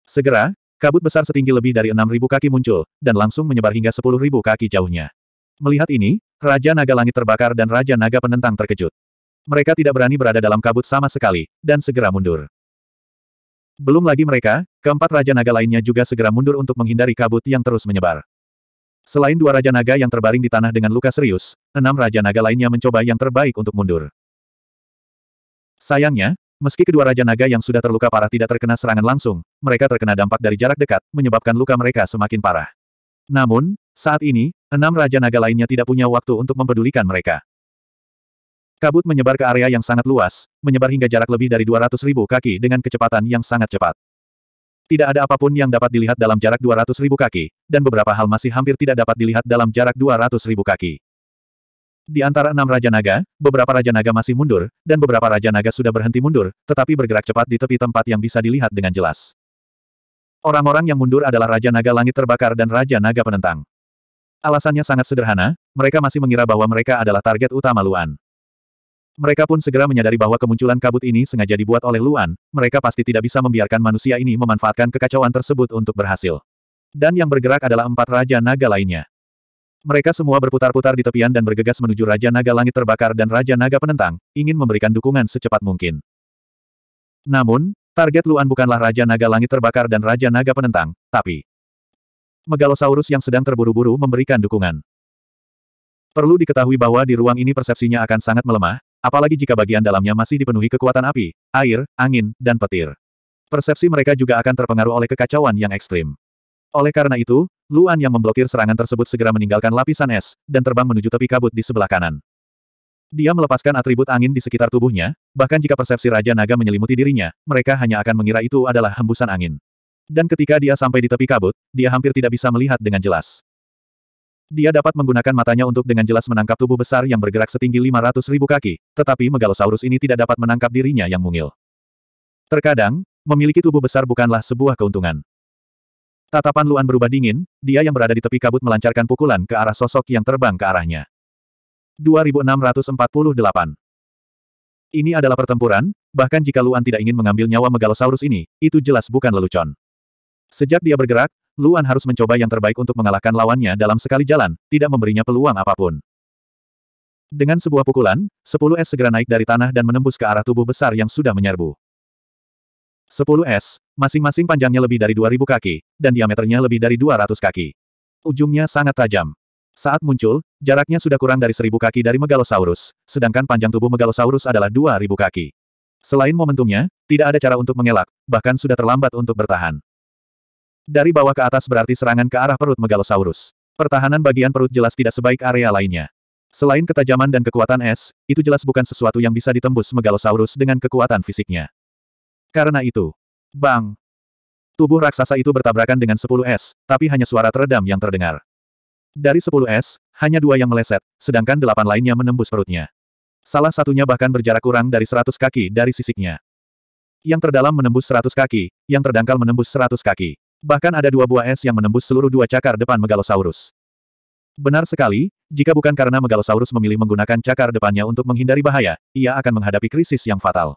Segera, kabut besar setinggi lebih dari 6.000 kaki muncul, dan langsung menyebar hingga 10.000 kaki jauhnya. Melihat ini, Raja Naga Langit terbakar dan Raja Naga Penentang terkejut mereka tidak berani berada dalam kabut sama sekali, dan segera mundur. Belum lagi mereka, keempat Raja Naga lainnya juga segera mundur untuk menghindari kabut yang terus menyebar. Selain dua Raja Naga yang terbaring di tanah dengan luka serius, enam Raja Naga lainnya mencoba yang terbaik untuk mundur. Sayangnya, meski kedua Raja Naga yang sudah terluka parah tidak terkena serangan langsung, mereka terkena dampak dari jarak dekat, menyebabkan luka mereka semakin parah. Namun, saat ini, enam Raja Naga lainnya tidak punya waktu untuk mempedulikan mereka. Kabut menyebar ke area yang sangat luas, menyebar hingga jarak lebih dari 200 ribu kaki dengan kecepatan yang sangat cepat. Tidak ada apapun yang dapat dilihat dalam jarak 200 ribu kaki, dan beberapa hal masih hampir tidak dapat dilihat dalam jarak 200 ribu kaki. Di antara enam Raja Naga, beberapa Raja Naga masih mundur, dan beberapa Raja Naga sudah berhenti mundur, tetapi bergerak cepat di tepi tempat yang bisa dilihat dengan jelas. Orang-orang yang mundur adalah Raja Naga Langit Terbakar dan Raja Naga Penentang. Alasannya sangat sederhana, mereka masih mengira bahwa mereka adalah target utama Luan. Mereka pun segera menyadari bahwa kemunculan kabut ini sengaja dibuat oleh Luan, mereka pasti tidak bisa membiarkan manusia ini memanfaatkan kekacauan tersebut untuk berhasil. Dan yang bergerak adalah empat Raja Naga lainnya. Mereka semua berputar-putar di tepian dan bergegas menuju Raja Naga Langit Terbakar dan Raja Naga Penentang, ingin memberikan dukungan secepat mungkin. Namun, target Luan bukanlah Raja Naga Langit Terbakar dan Raja Naga Penentang, tapi Megalosaurus yang sedang terburu-buru memberikan dukungan. Perlu diketahui bahwa di ruang ini persepsinya akan sangat melemah, Apalagi jika bagian dalamnya masih dipenuhi kekuatan api, air, angin, dan petir. Persepsi mereka juga akan terpengaruh oleh kekacauan yang ekstrim. Oleh karena itu, Luan yang memblokir serangan tersebut segera meninggalkan lapisan es, dan terbang menuju tepi kabut di sebelah kanan. Dia melepaskan atribut angin di sekitar tubuhnya, bahkan jika persepsi Raja Naga menyelimuti dirinya, mereka hanya akan mengira itu adalah hembusan angin. Dan ketika dia sampai di tepi kabut, dia hampir tidak bisa melihat dengan jelas. Dia dapat menggunakan matanya untuk dengan jelas menangkap tubuh besar yang bergerak setinggi 500 ribu kaki, tetapi megalosaurus ini tidak dapat menangkap dirinya yang mungil. Terkadang, memiliki tubuh besar bukanlah sebuah keuntungan. Tatapan Luan berubah dingin, dia yang berada di tepi kabut melancarkan pukulan ke arah sosok yang terbang ke arahnya. 2648 Ini adalah pertempuran, bahkan jika Luan tidak ingin mengambil nyawa megalosaurus ini, itu jelas bukan lelucon. Sejak dia bergerak, Luan harus mencoba yang terbaik untuk mengalahkan lawannya dalam sekali jalan, tidak memberinya peluang apapun. Dengan sebuah pukulan, 10 es segera naik dari tanah dan menembus ke arah tubuh besar yang sudah menyerbu. 10 es, masing-masing panjangnya lebih dari 2000 kaki, dan diameternya lebih dari 200 kaki. Ujungnya sangat tajam. Saat muncul, jaraknya sudah kurang dari 1000 kaki dari Megalosaurus, sedangkan panjang tubuh Megalosaurus adalah 2000 kaki. Selain momentumnya, tidak ada cara untuk mengelak, bahkan sudah terlambat untuk bertahan. Dari bawah ke atas berarti serangan ke arah perut Megalosaurus. Pertahanan bagian perut jelas tidak sebaik area lainnya. Selain ketajaman dan kekuatan es, itu jelas bukan sesuatu yang bisa ditembus Megalosaurus dengan kekuatan fisiknya. Karena itu, bang! Tubuh raksasa itu bertabrakan dengan 10 es, tapi hanya suara teredam yang terdengar. Dari 10 es, hanya dua yang meleset, sedangkan delapan lainnya menembus perutnya. Salah satunya bahkan berjarak kurang dari 100 kaki dari sisiknya. Yang terdalam menembus 100 kaki, yang terdangkal menembus 100 kaki. Bahkan ada dua buah es yang menembus seluruh dua cakar depan Megalosaurus. Benar sekali, jika bukan karena Megalosaurus memilih menggunakan cakar depannya untuk menghindari bahaya, ia akan menghadapi krisis yang fatal.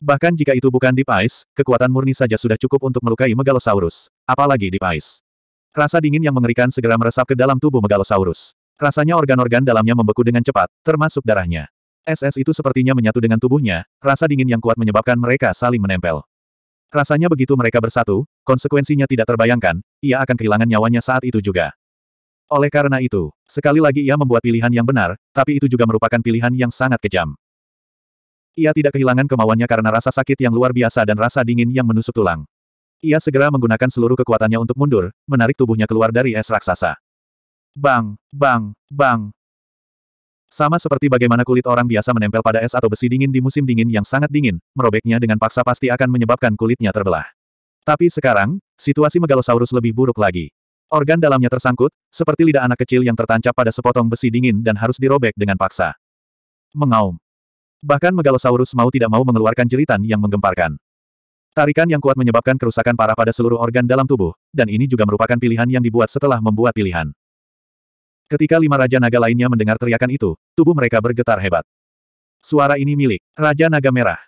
Bahkan jika itu bukan Deep Ice, kekuatan murni saja sudah cukup untuk melukai Megalosaurus. Apalagi Deep Ice. Rasa dingin yang mengerikan segera meresap ke dalam tubuh Megalosaurus. Rasanya organ-organ dalamnya membeku dengan cepat, termasuk darahnya. SS itu sepertinya menyatu dengan tubuhnya, rasa dingin yang kuat menyebabkan mereka saling menempel. Rasanya begitu mereka bersatu, konsekuensinya tidak terbayangkan, ia akan kehilangan nyawanya saat itu juga. Oleh karena itu, sekali lagi ia membuat pilihan yang benar, tapi itu juga merupakan pilihan yang sangat kejam. Ia tidak kehilangan kemauannya karena rasa sakit yang luar biasa dan rasa dingin yang menusuk tulang. Ia segera menggunakan seluruh kekuatannya untuk mundur, menarik tubuhnya keluar dari es raksasa. Bang, bang, bang, sama seperti bagaimana kulit orang biasa menempel pada es atau besi dingin di musim dingin yang sangat dingin, merobeknya dengan paksa pasti akan menyebabkan kulitnya terbelah. Tapi sekarang, situasi Megalosaurus lebih buruk lagi. Organ dalamnya tersangkut, seperti lidah anak kecil yang tertancap pada sepotong besi dingin dan harus dirobek dengan paksa. Mengaum. Bahkan Megalosaurus mau tidak mau mengeluarkan jeritan yang menggemparkan. Tarikan yang kuat menyebabkan kerusakan parah pada seluruh organ dalam tubuh, dan ini juga merupakan pilihan yang dibuat setelah membuat pilihan. Ketika lima Raja Naga lainnya mendengar teriakan itu, tubuh mereka bergetar hebat. Suara ini milik Raja Naga Merah.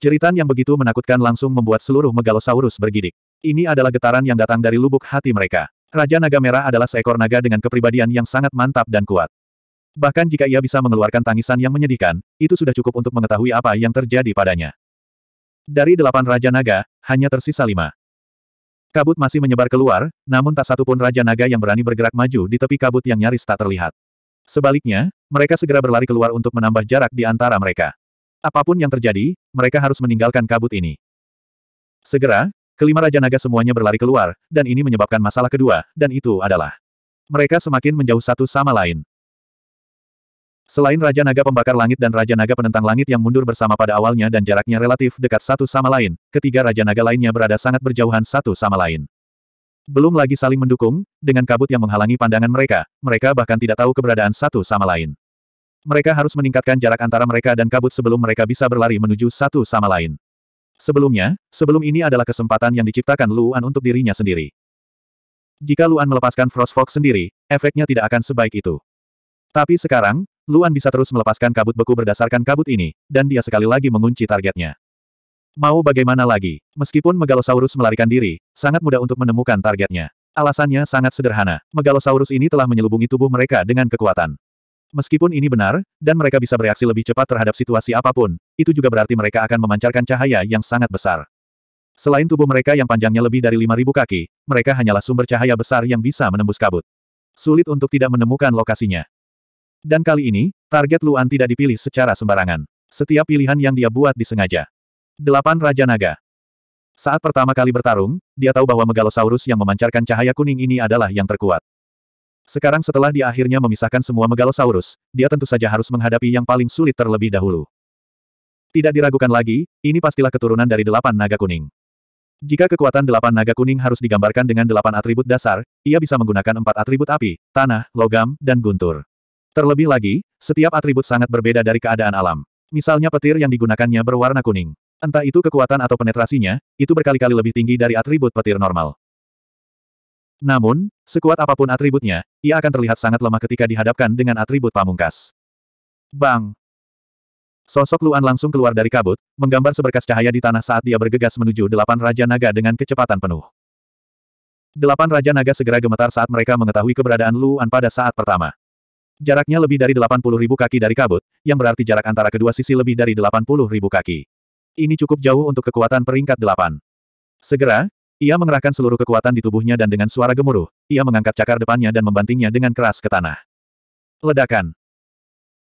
Ceritan yang begitu menakutkan langsung membuat seluruh megalosaurus bergidik. Ini adalah getaran yang datang dari lubuk hati mereka. Raja Naga Merah adalah seekor naga dengan kepribadian yang sangat mantap dan kuat. Bahkan jika ia bisa mengeluarkan tangisan yang menyedihkan, itu sudah cukup untuk mengetahui apa yang terjadi padanya. Dari delapan Raja Naga, hanya tersisa lima. Kabut masih menyebar keluar, namun tak satu pun Raja Naga yang berani bergerak maju di tepi kabut yang nyaris tak terlihat. Sebaliknya, mereka segera berlari keluar untuk menambah jarak di antara mereka. Apapun yang terjadi, mereka harus meninggalkan kabut ini. Segera, kelima Raja Naga semuanya berlari keluar, dan ini menyebabkan masalah kedua, dan itu adalah mereka semakin menjauh satu sama lain. Selain Raja Naga Pembakar Langit dan Raja Naga Penentang Langit yang mundur bersama pada awalnya dan jaraknya relatif dekat satu sama lain, ketiga Raja Naga lainnya berada sangat berjauhan satu sama lain. Belum lagi saling mendukung, dengan kabut yang menghalangi pandangan mereka, mereka bahkan tidak tahu keberadaan satu sama lain. Mereka harus meningkatkan jarak antara mereka dan kabut sebelum mereka bisa berlari menuju satu sama lain. Sebelumnya, sebelum ini adalah kesempatan yang diciptakan Luan untuk dirinya sendiri. Jika Luan melepaskan Frost Fox sendiri, efeknya tidak akan sebaik itu. Tapi sekarang, Luan bisa terus melepaskan kabut beku berdasarkan kabut ini, dan dia sekali lagi mengunci targetnya. Mau bagaimana lagi, meskipun Megalosaurus melarikan diri, sangat mudah untuk menemukan targetnya. Alasannya sangat sederhana, Megalosaurus ini telah menyelubungi tubuh mereka dengan kekuatan. Meskipun ini benar, dan mereka bisa bereaksi lebih cepat terhadap situasi apapun, itu juga berarti mereka akan memancarkan cahaya yang sangat besar. Selain tubuh mereka yang panjangnya lebih dari 5.000 kaki, mereka hanyalah sumber cahaya besar yang bisa menembus kabut. Sulit untuk tidak menemukan lokasinya. Dan kali ini, target Luan tidak dipilih secara sembarangan. Setiap pilihan yang dia buat disengaja. Delapan Raja Naga Saat pertama kali bertarung, dia tahu bahwa Megalosaurus yang memancarkan cahaya kuning ini adalah yang terkuat. Sekarang setelah dia akhirnya memisahkan semua Megalosaurus, dia tentu saja harus menghadapi yang paling sulit terlebih dahulu. Tidak diragukan lagi, ini pastilah keturunan dari delapan naga kuning. Jika kekuatan delapan naga kuning harus digambarkan dengan delapan atribut dasar, ia bisa menggunakan empat atribut api, tanah, logam, dan guntur. Terlebih lagi, setiap atribut sangat berbeda dari keadaan alam. Misalnya petir yang digunakannya berwarna kuning. Entah itu kekuatan atau penetrasinya, itu berkali-kali lebih tinggi dari atribut petir normal. Namun, sekuat apapun atributnya, ia akan terlihat sangat lemah ketika dihadapkan dengan atribut pamungkas. Bang! Sosok Luan langsung keluar dari kabut, menggambar seberkas cahaya di tanah saat dia bergegas menuju delapan Raja Naga dengan kecepatan penuh. Delapan Raja Naga segera gemetar saat mereka mengetahui keberadaan Luan pada saat pertama. Jaraknya lebih dari ribu kaki dari kabut, yang berarti jarak antara kedua sisi lebih dari ribu kaki. Ini cukup jauh untuk kekuatan peringkat 8. Segera, ia mengerahkan seluruh kekuatan di tubuhnya dan dengan suara gemuruh, ia mengangkat cakar depannya dan membantingnya dengan keras ke tanah. Ledakan.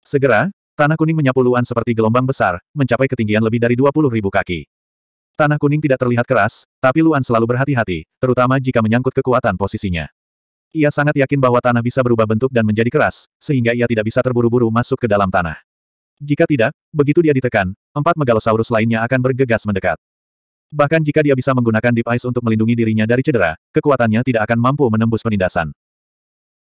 Segera, tanah kuning menyapu luan seperti gelombang besar, mencapai ketinggian lebih dari ribu kaki. Tanah kuning tidak terlihat keras, tapi Luan selalu berhati-hati, terutama jika menyangkut kekuatan posisinya. Ia sangat yakin bahwa tanah bisa berubah bentuk dan menjadi keras, sehingga ia tidak bisa terburu-buru masuk ke dalam tanah. Jika tidak, begitu dia ditekan, empat megalosaurus lainnya akan bergegas mendekat. Bahkan jika dia bisa menggunakan Deep Ice untuk melindungi dirinya dari cedera, kekuatannya tidak akan mampu menembus penindasan.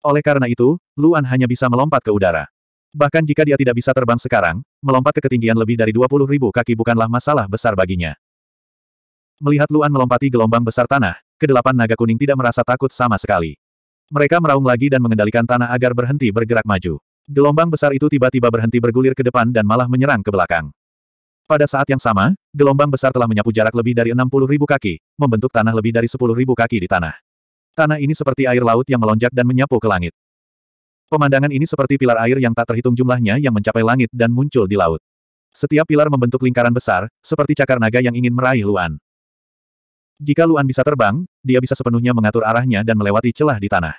Oleh karena itu, Luan hanya bisa melompat ke udara. Bahkan jika dia tidak bisa terbang sekarang, melompat ke ketinggian lebih dari 20 ribu kaki bukanlah masalah besar baginya. Melihat Luan melompati gelombang besar tanah, kedelapan naga kuning tidak merasa takut sama sekali. Mereka meraung lagi dan mengendalikan tanah agar berhenti bergerak maju. Gelombang besar itu tiba-tiba berhenti bergulir ke depan dan malah menyerang ke belakang. Pada saat yang sama, gelombang besar telah menyapu jarak lebih dari 60 ribu kaki, membentuk tanah lebih dari 10 ribu kaki di tanah. Tanah ini seperti air laut yang melonjak dan menyapu ke langit. Pemandangan ini seperti pilar air yang tak terhitung jumlahnya yang mencapai langit dan muncul di laut. Setiap pilar membentuk lingkaran besar, seperti cakar naga yang ingin meraih Luan. Jika Luan bisa terbang, dia bisa sepenuhnya mengatur arahnya dan melewati celah di tanah.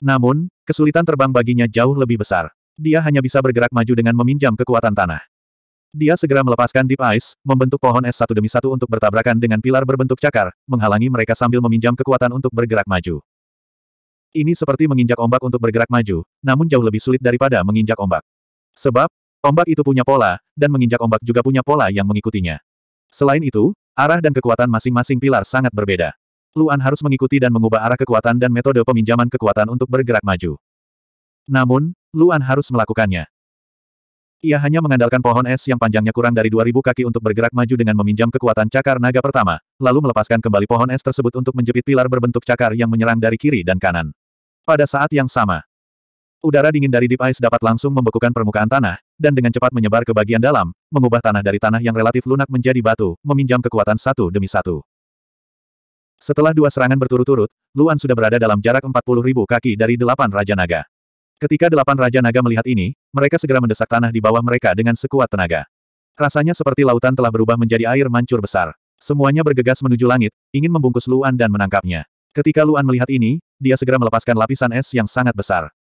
Namun, kesulitan terbang baginya jauh lebih besar. Dia hanya bisa bergerak maju dengan meminjam kekuatan tanah. Dia segera melepaskan Deep Ice, membentuk pohon es satu demi satu untuk bertabrakan dengan pilar berbentuk cakar, menghalangi mereka sambil meminjam kekuatan untuk bergerak maju. Ini seperti menginjak ombak untuk bergerak maju, namun jauh lebih sulit daripada menginjak ombak. Sebab, ombak itu punya pola, dan menginjak ombak juga punya pola yang mengikutinya. Selain itu, Arah dan kekuatan masing-masing pilar sangat berbeda. Luan harus mengikuti dan mengubah arah kekuatan dan metode peminjaman kekuatan untuk bergerak maju. Namun, Luan harus melakukannya. Ia hanya mengandalkan pohon es yang panjangnya kurang dari 2000 kaki untuk bergerak maju dengan meminjam kekuatan cakar naga pertama, lalu melepaskan kembali pohon es tersebut untuk menjepit pilar berbentuk cakar yang menyerang dari kiri dan kanan. Pada saat yang sama, Udara dingin dari Deep Ice dapat langsung membekukan permukaan tanah, dan dengan cepat menyebar ke bagian dalam, mengubah tanah dari tanah yang relatif lunak menjadi batu, meminjam kekuatan satu demi satu. Setelah dua serangan berturut-turut, Luan sudah berada dalam jarak 40 ribu kaki dari delapan Raja Naga. Ketika delapan Raja Naga melihat ini, mereka segera mendesak tanah di bawah mereka dengan sekuat tenaga. Rasanya seperti lautan telah berubah menjadi air mancur besar. Semuanya bergegas menuju langit, ingin membungkus Luan dan menangkapnya. Ketika Luan melihat ini, dia segera melepaskan lapisan es yang sangat besar.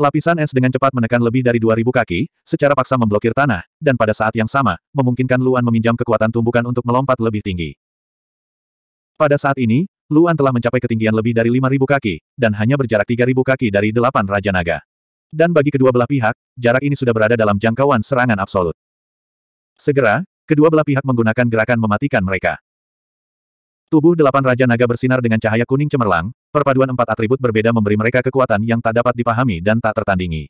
Lapisan es dengan cepat menekan lebih dari 2000 kaki, secara paksa memblokir tanah, dan pada saat yang sama, memungkinkan Luan meminjam kekuatan tumbukan untuk melompat lebih tinggi. Pada saat ini, Luan telah mencapai ketinggian lebih dari 5000 kaki, dan hanya berjarak 3000 kaki dari delapan Raja Naga. Dan bagi kedua belah pihak, jarak ini sudah berada dalam jangkauan serangan absolut. Segera, kedua belah pihak menggunakan gerakan mematikan mereka. Tubuh delapan Raja Naga bersinar dengan cahaya kuning cemerlang, perpaduan empat atribut berbeda memberi mereka kekuatan yang tak dapat dipahami dan tak tertandingi.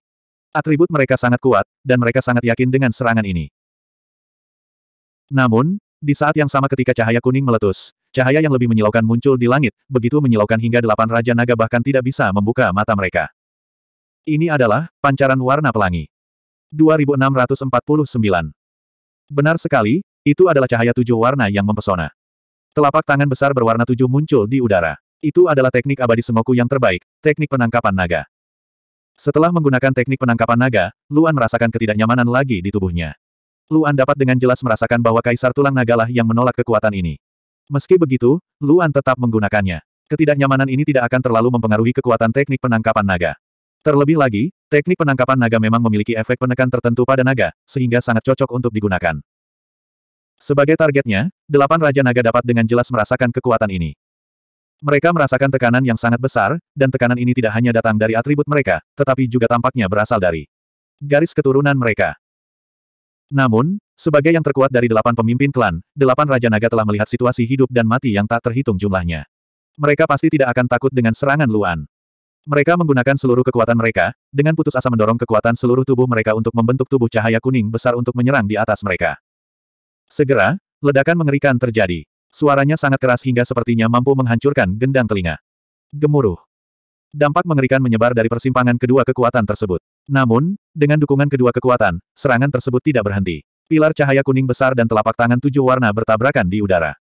Atribut mereka sangat kuat, dan mereka sangat yakin dengan serangan ini. Namun, di saat yang sama ketika cahaya kuning meletus, cahaya yang lebih menyilaukan muncul di langit, begitu menyilaukan hingga delapan Raja Naga bahkan tidak bisa membuka mata mereka. Ini adalah, pancaran warna pelangi. 2649 Benar sekali, itu adalah cahaya tujuh warna yang mempesona. Telapak tangan besar berwarna tujuh muncul di udara. Itu adalah teknik abadi semoku yang terbaik, teknik penangkapan naga. Setelah menggunakan teknik penangkapan naga, Luan merasakan ketidaknyamanan lagi di tubuhnya. Luan dapat dengan jelas merasakan bahwa Kaisar Tulang Nagalah yang menolak kekuatan ini. Meski begitu, Luan tetap menggunakannya. Ketidaknyamanan ini tidak akan terlalu mempengaruhi kekuatan teknik penangkapan naga. Terlebih lagi, teknik penangkapan naga memang memiliki efek penekan tertentu pada naga, sehingga sangat cocok untuk digunakan. Sebagai targetnya, delapan Raja Naga dapat dengan jelas merasakan kekuatan ini. Mereka merasakan tekanan yang sangat besar, dan tekanan ini tidak hanya datang dari atribut mereka, tetapi juga tampaknya berasal dari garis keturunan mereka. Namun, sebagai yang terkuat dari delapan pemimpin klan, delapan Raja Naga telah melihat situasi hidup dan mati yang tak terhitung jumlahnya. Mereka pasti tidak akan takut dengan serangan Luan. Mereka menggunakan seluruh kekuatan mereka, dengan putus asa mendorong kekuatan seluruh tubuh mereka untuk membentuk tubuh cahaya kuning besar untuk menyerang di atas mereka. Segera, ledakan mengerikan terjadi. Suaranya sangat keras hingga sepertinya mampu menghancurkan gendang telinga. Gemuruh. Dampak mengerikan menyebar dari persimpangan kedua kekuatan tersebut. Namun, dengan dukungan kedua kekuatan, serangan tersebut tidak berhenti. Pilar cahaya kuning besar dan telapak tangan tujuh warna bertabrakan di udara.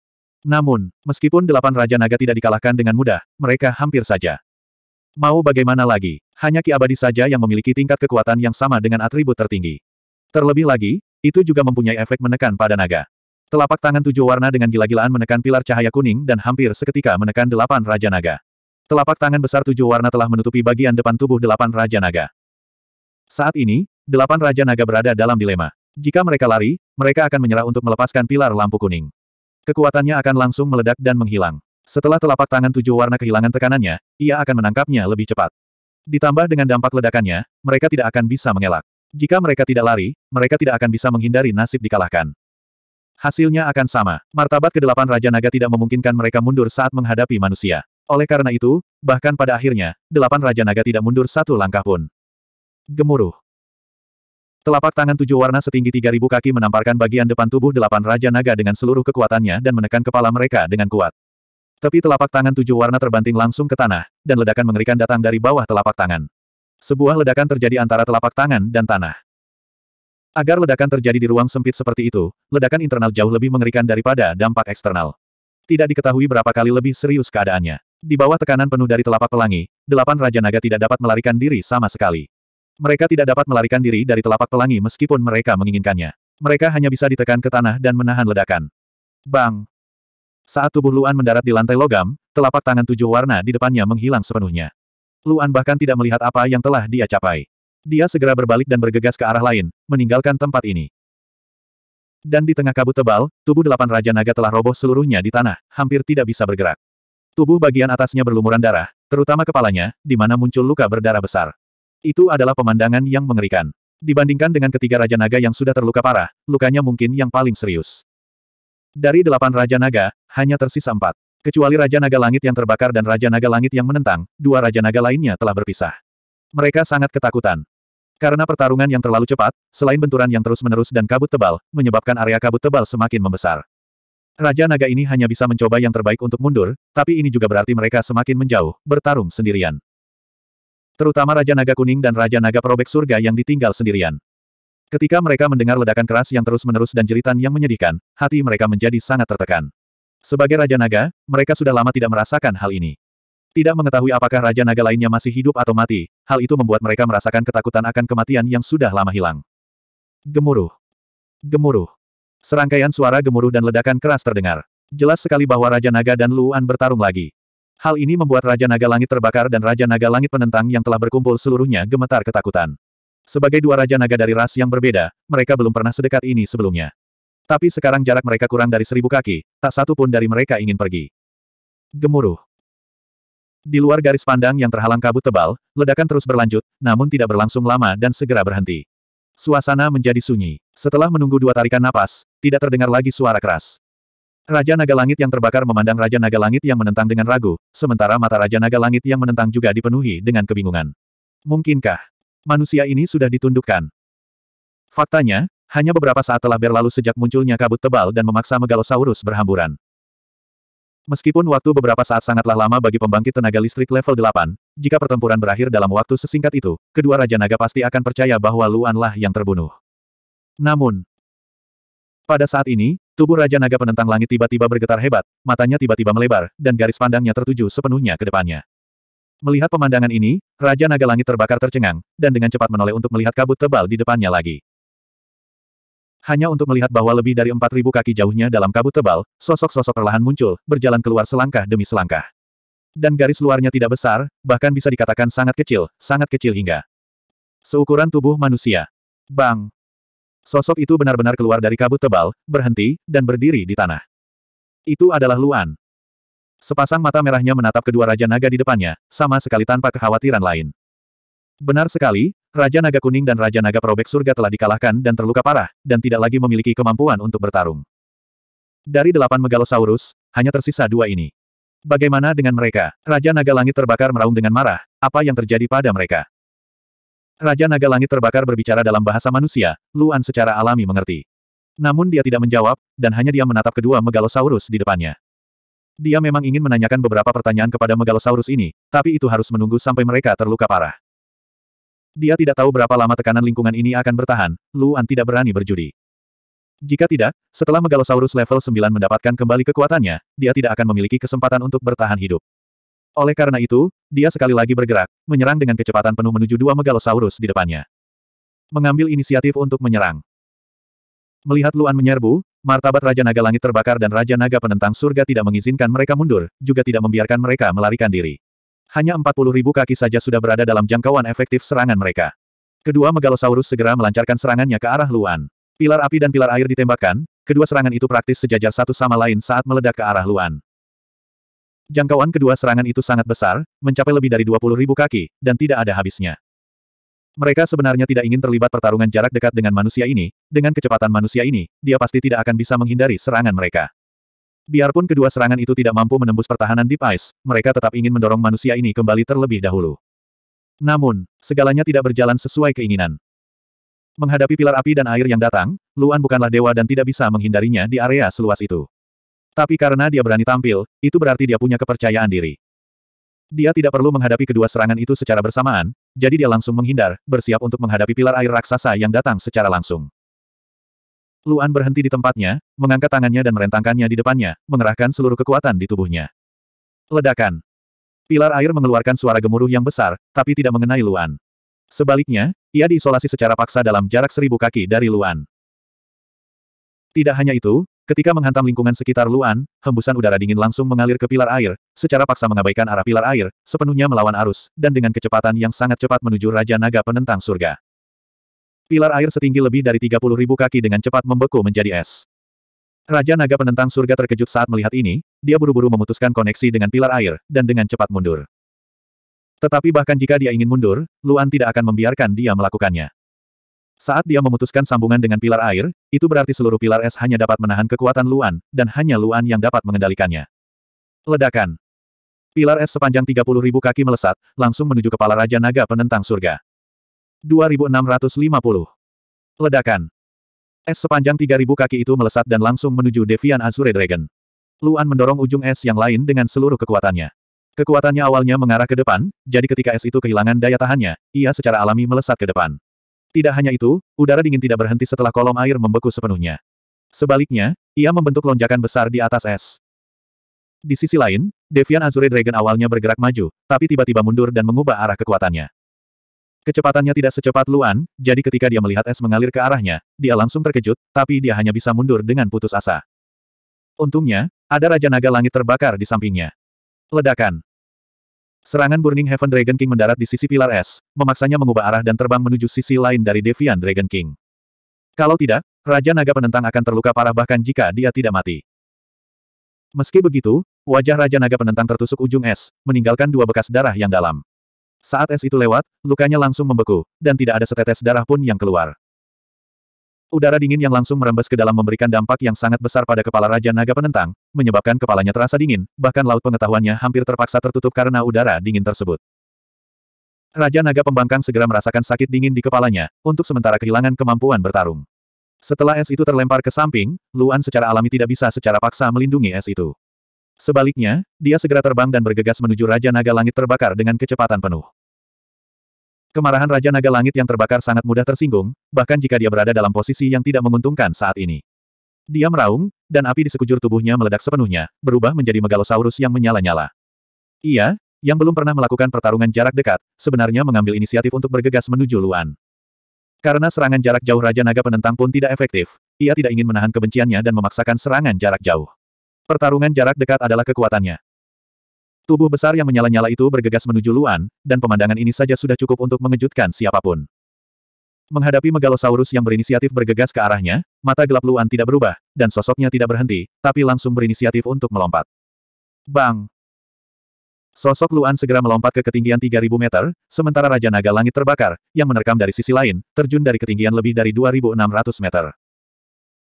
Namun, meskipun delapan Raja Naga tidak dikalahkan dengan mudah, mereka hampir saja. Mau bagaimana lagi, hanya Ki Abadi saja yang memiliki tingkat kekuatan yang sama dengan atribut tertinggi. Terlebih lagi, itu juga mempunyai efek menekan pada naga. Telapak tangan tujuh warna dengan gila-gilaan menekan pilar cahaya kuning dan hampir seketika menekan delapan Raja Naga. Telapak tangan besar tujuh warna telah menutupi bagian depan tubuh delapan Raja Naga. Saat ini, delapan Raja Naga berada dalam dilema. Jika mereka lari, mereka akan menyerah untuk melepaskan pilar lampu kuning. Kekuatannya akan langsung meledak dan menghilang. Setelah telapak tangan tujuh warna kehilangan tekanannya, ia akan menangkapnya lebih cepat. Ditambah dengan dampak ledakannya, mereka tidak akan bisa mengelak. Jika mereka tidak lari, mereka tidak akan bisa menghindari nasib dikalahkan. Hasilnya akan sama. Martabat ke kedelapan Raja Naga tidak memungkinkan mereka mundur saat menghadapi manusia. Oleh karena itu, bahkan pada akhirnya, delapan Raja Naga tidak mundur satu langkah pun. Gemuruh. Telapak tangan tujuh warna setinggi 3.000 kaki menamparkan bagian depan tubuh delapan Raja Naga dengan seluruh kekuatannya dan menekan kepala mereka dengan kuat. Tapi telapak tangan tujuh warna terbanting langsung ke tanah, dan ledakan mengerikan datang dari bawah telapak tangan. Sebuah ledakan terjadi antara telapak tangan dan tanah. Agar ledakan terjadi di ruang sempit seperti itu, ledakan internal jauh lebih mengerikan daripada dampak eksternal. Tidak diketahui berapa kali lebih serius keadaannya. Di bawah tekanan penuh dari telapak pelangi, delapan Raja Naga tidak dapat melarikan diri sama sekali. Mereka tidak dapat melarikan diri dari telapak pelangi meskipun mereka menginginkannya. Mereka hanya bisa ditekan ke tanah dan menahan ledakan. Bang! Saat tubuh Luan mendarat di lantai logam, telapak tangan tujuh warna di depannya menghilang sepenuhnya. Luan bahkan tidak melihat apa yang telah dia capai. Dia segera berbalik dan bergegas ke arah lain, meninggalkan tempat ini. Dan di tengah kabut tebal, tubuh delapan Raja Naga telah roboh seluruhnya di tanah, hampir tidak bisa bergerak. Tubuh bagian atasnya berlumuran darah, terutama kepalanya, di mana muncul luka berdarah besar. Itu adalah pemandangan yang mengerikan. Dibandingkan dengan ketiga Raja Naga yang sudah terluka parah, lukanya mungkin yang paling serius. Dari delapan Raja Naga, hanya tersisa empat. Kecuali Raja Naga Langit yang terbakar dan Raja Naga Langit yang menentang, dua Raja Naga lainnya telah berpisah. Mereka sangat ketakutan. Karena pertarungan yang terlalu cepat, selain benturan yang terus-menerus dan kabut tebal, menyebabkan area kabut tebal semakin membesar. Raja Naga ini hanya bisa mencoba yang terbaik untuk mundur, tapi ini juga berarti mereka semakin menjauh, bertarung sendirian. Terutama Raja Naga Kuning dan Raja Naga Probek Surga yang ditinggal sendirian. Ketika mereka mendengar ledakan keras yang terus-menerus dan jeritan yang menyedihkan, hati mereka menjadi sangat tertekan. Sebagai Raja Naga, mereka sudah lama tidak merasakan hal ini. Tidak mengetahui apakah Raja Naga lainnya masih hidup atau mati, hal itu membuat mereka merasakan ketakutan akan kematian yang sudah lama hilang. Gemuruh. Gemuruh. Serangkaian suara gemuruh dan ledakan keras terdengar. Jelas sekali bahwa Raja Naga dan Luan bertarung lagi. Hal ini membuat Raja Naga Langit terbakar dan Raja Naga Langit penentang yang telah berkumpul seluruhnya gemetar ketakutan. Sebagai dua Raja Naga dari ras yang berbeda, mereka belum pernah sedekat ini sebelumnya. Tapi sekarang jarak mereka kurang dari seribu kaki, tak satu pun dari mereka ingin pergi. Gemuruh. Di luar garis pandang yang terhalang kabut tebal, ledakan terus berlanjut, namun tidak berlangsung lama dan segera berhenti. Suasana menjadi sunyi. Setelah menunggu dua tarikan napas, tidak terdengar lagi suara keras. Raja Naga Langit yang terbakar memandang Raja Naga Langit yang menentang dengan ragu, sementara mata Raja Naga Langit yang menentang juga dipenuhi dengan kebingungan. Mungkinkah manusia ini sudah ditundukkan? Faktanya, hanya beberapa saat telah berlalu sejak munculnya kabut tebal dan memaksa Megalosaurus berhamburan. Meskipun waktu beberapa saat sangatlah lama bagi pembangkit tenaga listrik level 8, jika pertempuran berakhir dalam waktu sesingkat itu, kedua Raja Naga pasti akan percaya bahwa Luanlah yang terbunuh. Namun, pada saat ini, tubuh Raja Naga penentang langit tiba-tiba bergetar hebat, matanya tiba-tiba melebar, dan garis pandangnya tertuju sepenuhnya ke depannya. Melihat pemandangan ini, Raja Naga Langit terbakar tercengang, dan dengan cepat menoleh untuk melihat kabut tebal di depannya lagi. Hanya untuk melihat bahwa lebih dari 4.000 kaki jauhnya dalam kabut tebal, sosok-sosok perlahan muncul, berjalan keluar selangkah demi selangkah. Dan garis luarnya tidak besar, bahkan bisa dikatakan sangat kecil, sangat kecil hingga seukuran tubuh manusia. Bang! Sosok itu benar-benar keluar dari kabut tebal, berhenti, dan berdiri di tanah. Itu adalah Luan. Sepasang mata merahnya menatap kedua Raja Naga di depannya, sama sekali tanpa kekhawatiran lain. Benar sekali, Raja Naga Kuning dan Raja Naga Perobek Surga telah dikalahkan dan terluka parah, dan tidak lagi memiliki kemampuan untuk bertarung. Dari delapan megalosaurus, hanya tersisa dua ini. Bagaimana dengan mereka? Raja Naga Langit terbakar meraung dengan marah, apa yang terjadi pada mereka? Raja Naga Langit terbakar berbicara dalam bahasa manusia, Luan secara alami mengerti. Namun dia tidak menjawab, dan hanya dia menatap kedua megalosaurus di depannya. Dia memang ingin menanyakan beberapa pertanyaan kepada megalosaurus ini, tapi itu harus menunggu sampai mereka terluka parah. Dia tidak tahu berapa lama tekanan lingkungan ini akan bertahan, Luan tidak berani berjudi. Jika tidak, setelah Megalosaurus level 9 mendapatkan kembali kekuatannya, dia tidak akan memiliki kesempatan untuk bertahan hidup. Oleh karena itu, dia sekali lagi bergerak, menyerang dengan kecepatan penuh menuju dua Megalosaurus di depannya. Mengambil inisiatif untuk menyerang. Melihat Luan menyerbu, martabat Raja Naga Langit terbakar dan Raja Naga Penentang Surga tidak mengizinkan mereka mundur, juga tidak membiarkan mereka melarikan diri. Hanya 40 ribu kaki saja sudah berada dalam jangkauan efektif serangan mereka. Kedua megalosaurus segera melancarkan serangannya ke arah Luan. Pilar api dan pilar air ditembakkan, kedua serangan itu praktis sejajar satu sama lain saat meledak ke arah Luan. Jangkauan kedua serangan itu sangat besar, mencapai lebih dari 20 ribu kaki, dan tidak ada habisnya. Mereka sebenarnya tidak ingin terlibat pertarungan jarak dekat dengan manusia ini, dengan kecepatan manusia ini, dia pasti tidak akan bisa menghindari serangan mereka. Biarpun kedua serangan itu tidak mampu menembus pertahanan Deep Ice, mereka tetap ingin mendorong manusia ini kembali terlebih dahulu. Namun, segalanya tidak berjalan sesuai keinginan. Menghadapi pilar api dan air yang datang, Luan bukanlah dewa dan tidak bisa menghindarinya di area seluas itu. Tapi karena dia berani tampil, itu berarti dia punya kepercayaan diri. Dia tidak perlu menghadapi kedua serangan itu secara bersamaan, jadi dia langsung menghindar, bersiap untuk menghadapi pilar air raksasa yang datang secara langsung. Luan berhenti di tempatnya, mengangkat tangannya dan merentangkannya di depannya, mengerahkan seluruh kekuatan di tubuhnya. Ledakan. Pilar air mengeluarkan suara gemuruh yang besar, tapi tidak mengenai Luan. Sebaliknya, ia diisolasi secara paksa dalam jarak seribu kaki dari Luan. Tidak hanya itu, ketika menghantam lingkungan sekitar Luan, hembusan udara dingin langsung mengalir ke pilar air, secara paksa mengabaikan arah pilar air, sepenuhnya melawan arus, dan dengan kecepatan yang sangat cepat menuju Raja Naga Penentang Surga. Pilar air setinggi lebih dari ribu kaki dengan cepat membeku menjadi es. Raja Naga penentang surga terkejut saat melihat ini, dia buru-buru memutuskan koneksi dengan pilar air, dan dengan cepat mundur. Tetapi bahkan jika dia ingin mundur, Luan tidak akan membiarkan dia melakukannya. Saat dia memutuskan sambungan dengan pilar air, itu berarti seluruh pilar es hanya dapat menahan kekuatan Luan, dan hanya Luan yang dapat mengendalikannya. Ledakan. Pilar es sepanjang 30.000 kaki melesat, langsung menuju kepala Raja Naga penentang surga. 2650. Ledakan. Es sepanjang 3000 kaki itu melesat dan langsung menuju Devian Azure Dragon. Luan mendorong ujung es yang lain dengan seluruh kekuatannya. Kekuatannya awalnya mengarah ke depan, jadi ketika es itu kehilangan daya tahannya, ia secara alami melesat ke depan. Tidak hanya itu, udara dingin tidak berhenti setelah kolom air membeku sepenuhnya. Sebaliknya, ia membentuk lonjakan besar di atas es. Di sisi lain, Devian Azure Dragon awalnya bergerak maju, tapi tiba-tiba mundur dan mengubah arah kekuatannya. Kecepatannya tidak secepat Luan, jadi ketika dia melihat es mengalir ke arahnya, dia langsung terkejut, tapi dia hanya bisa mundur dengan putus asa. Untungnya, ada Raja Naga Langit terbakar di sampingnya. Ledakan. Serangan Burning Heaven Dragon King mendarat di sisi pilar es, memaksanya mengubah arah dan terbang menuju sisi lain dari Devian Dragon King. Kalau tidak, Raja Naga Penentang akan terluka parah bahkan jika dia tidak mati. Meski begitu, wajah Raja Naga Penentang tertusuk ujung es, meninggalkan dua bekas darah yang dalam. Saat es itu lewat, lukanya langsung membeku, dan tidak ada setetes darah pun yang keluar. Udara dingin yang langsung merembes ke dalam memberikan dampak yang sangat besar pada kepala Raja Naga Penentang, menyebabkan kepalanya terasa dingin, bahkan laut pengetahuannya hampir terpaksa tertutup karena udara dingin tersebut. Raja Naga Pembangkang segera merasakan sakit dingin di kepalanya, untuk sementara kehilangan kemampuan bertarung. Setelah es itu terlempar ke samping, Luan secara alami tidak bisa secara paksa melindungi es itu. Sebaliknya, dia segera terbang dan bergegas menuju Raja Naga Langit terbakar dengan kecepatan penuh. Kemarahan Raja Naga Langit yang terbakar sangat mudah tersinggung, bahkan jika dia berada dalam posisi yang tidak menguntungkan saat ini. Dia meraung, dan api di sekujur tubuhnya meledak sepenuhnya, berubah menjadi megalosaurus yang menyala-nyala. Ia, yang belum pernah melakukan pertarungan jarak dekat, sebenarnya mengambil inisiatif untuk bergegas menuju Luan. Karena serangan jarak jauh Raja Naga penentang pun tidak efektif, ia tidak ingin menahan kebenciannya dan memaksakan serangan jarak jauh. Pertarungan jarak dekat adalah kekuatannya. Tubuh besar yang menyala-nyala itu bergegas menuju Luan, dan pemandangan ini saja sudah cukup untuk mengejutkan siapapun. Menghadapi Megalosaurus yang berinisiatif bergegas ke arahnya, mata gelap Luan tidak berubah, dan sosoknya tidak berhenti, tapi langsung berinisiatif untuk melompat. Bang! Sosok Luan segera melompat ke ketinggian 3000 meter, sementara Raja Naga Langit terbakar, yang menerkam dari sisi lain, terjun dari ketinggian lebih dari 2600 meter.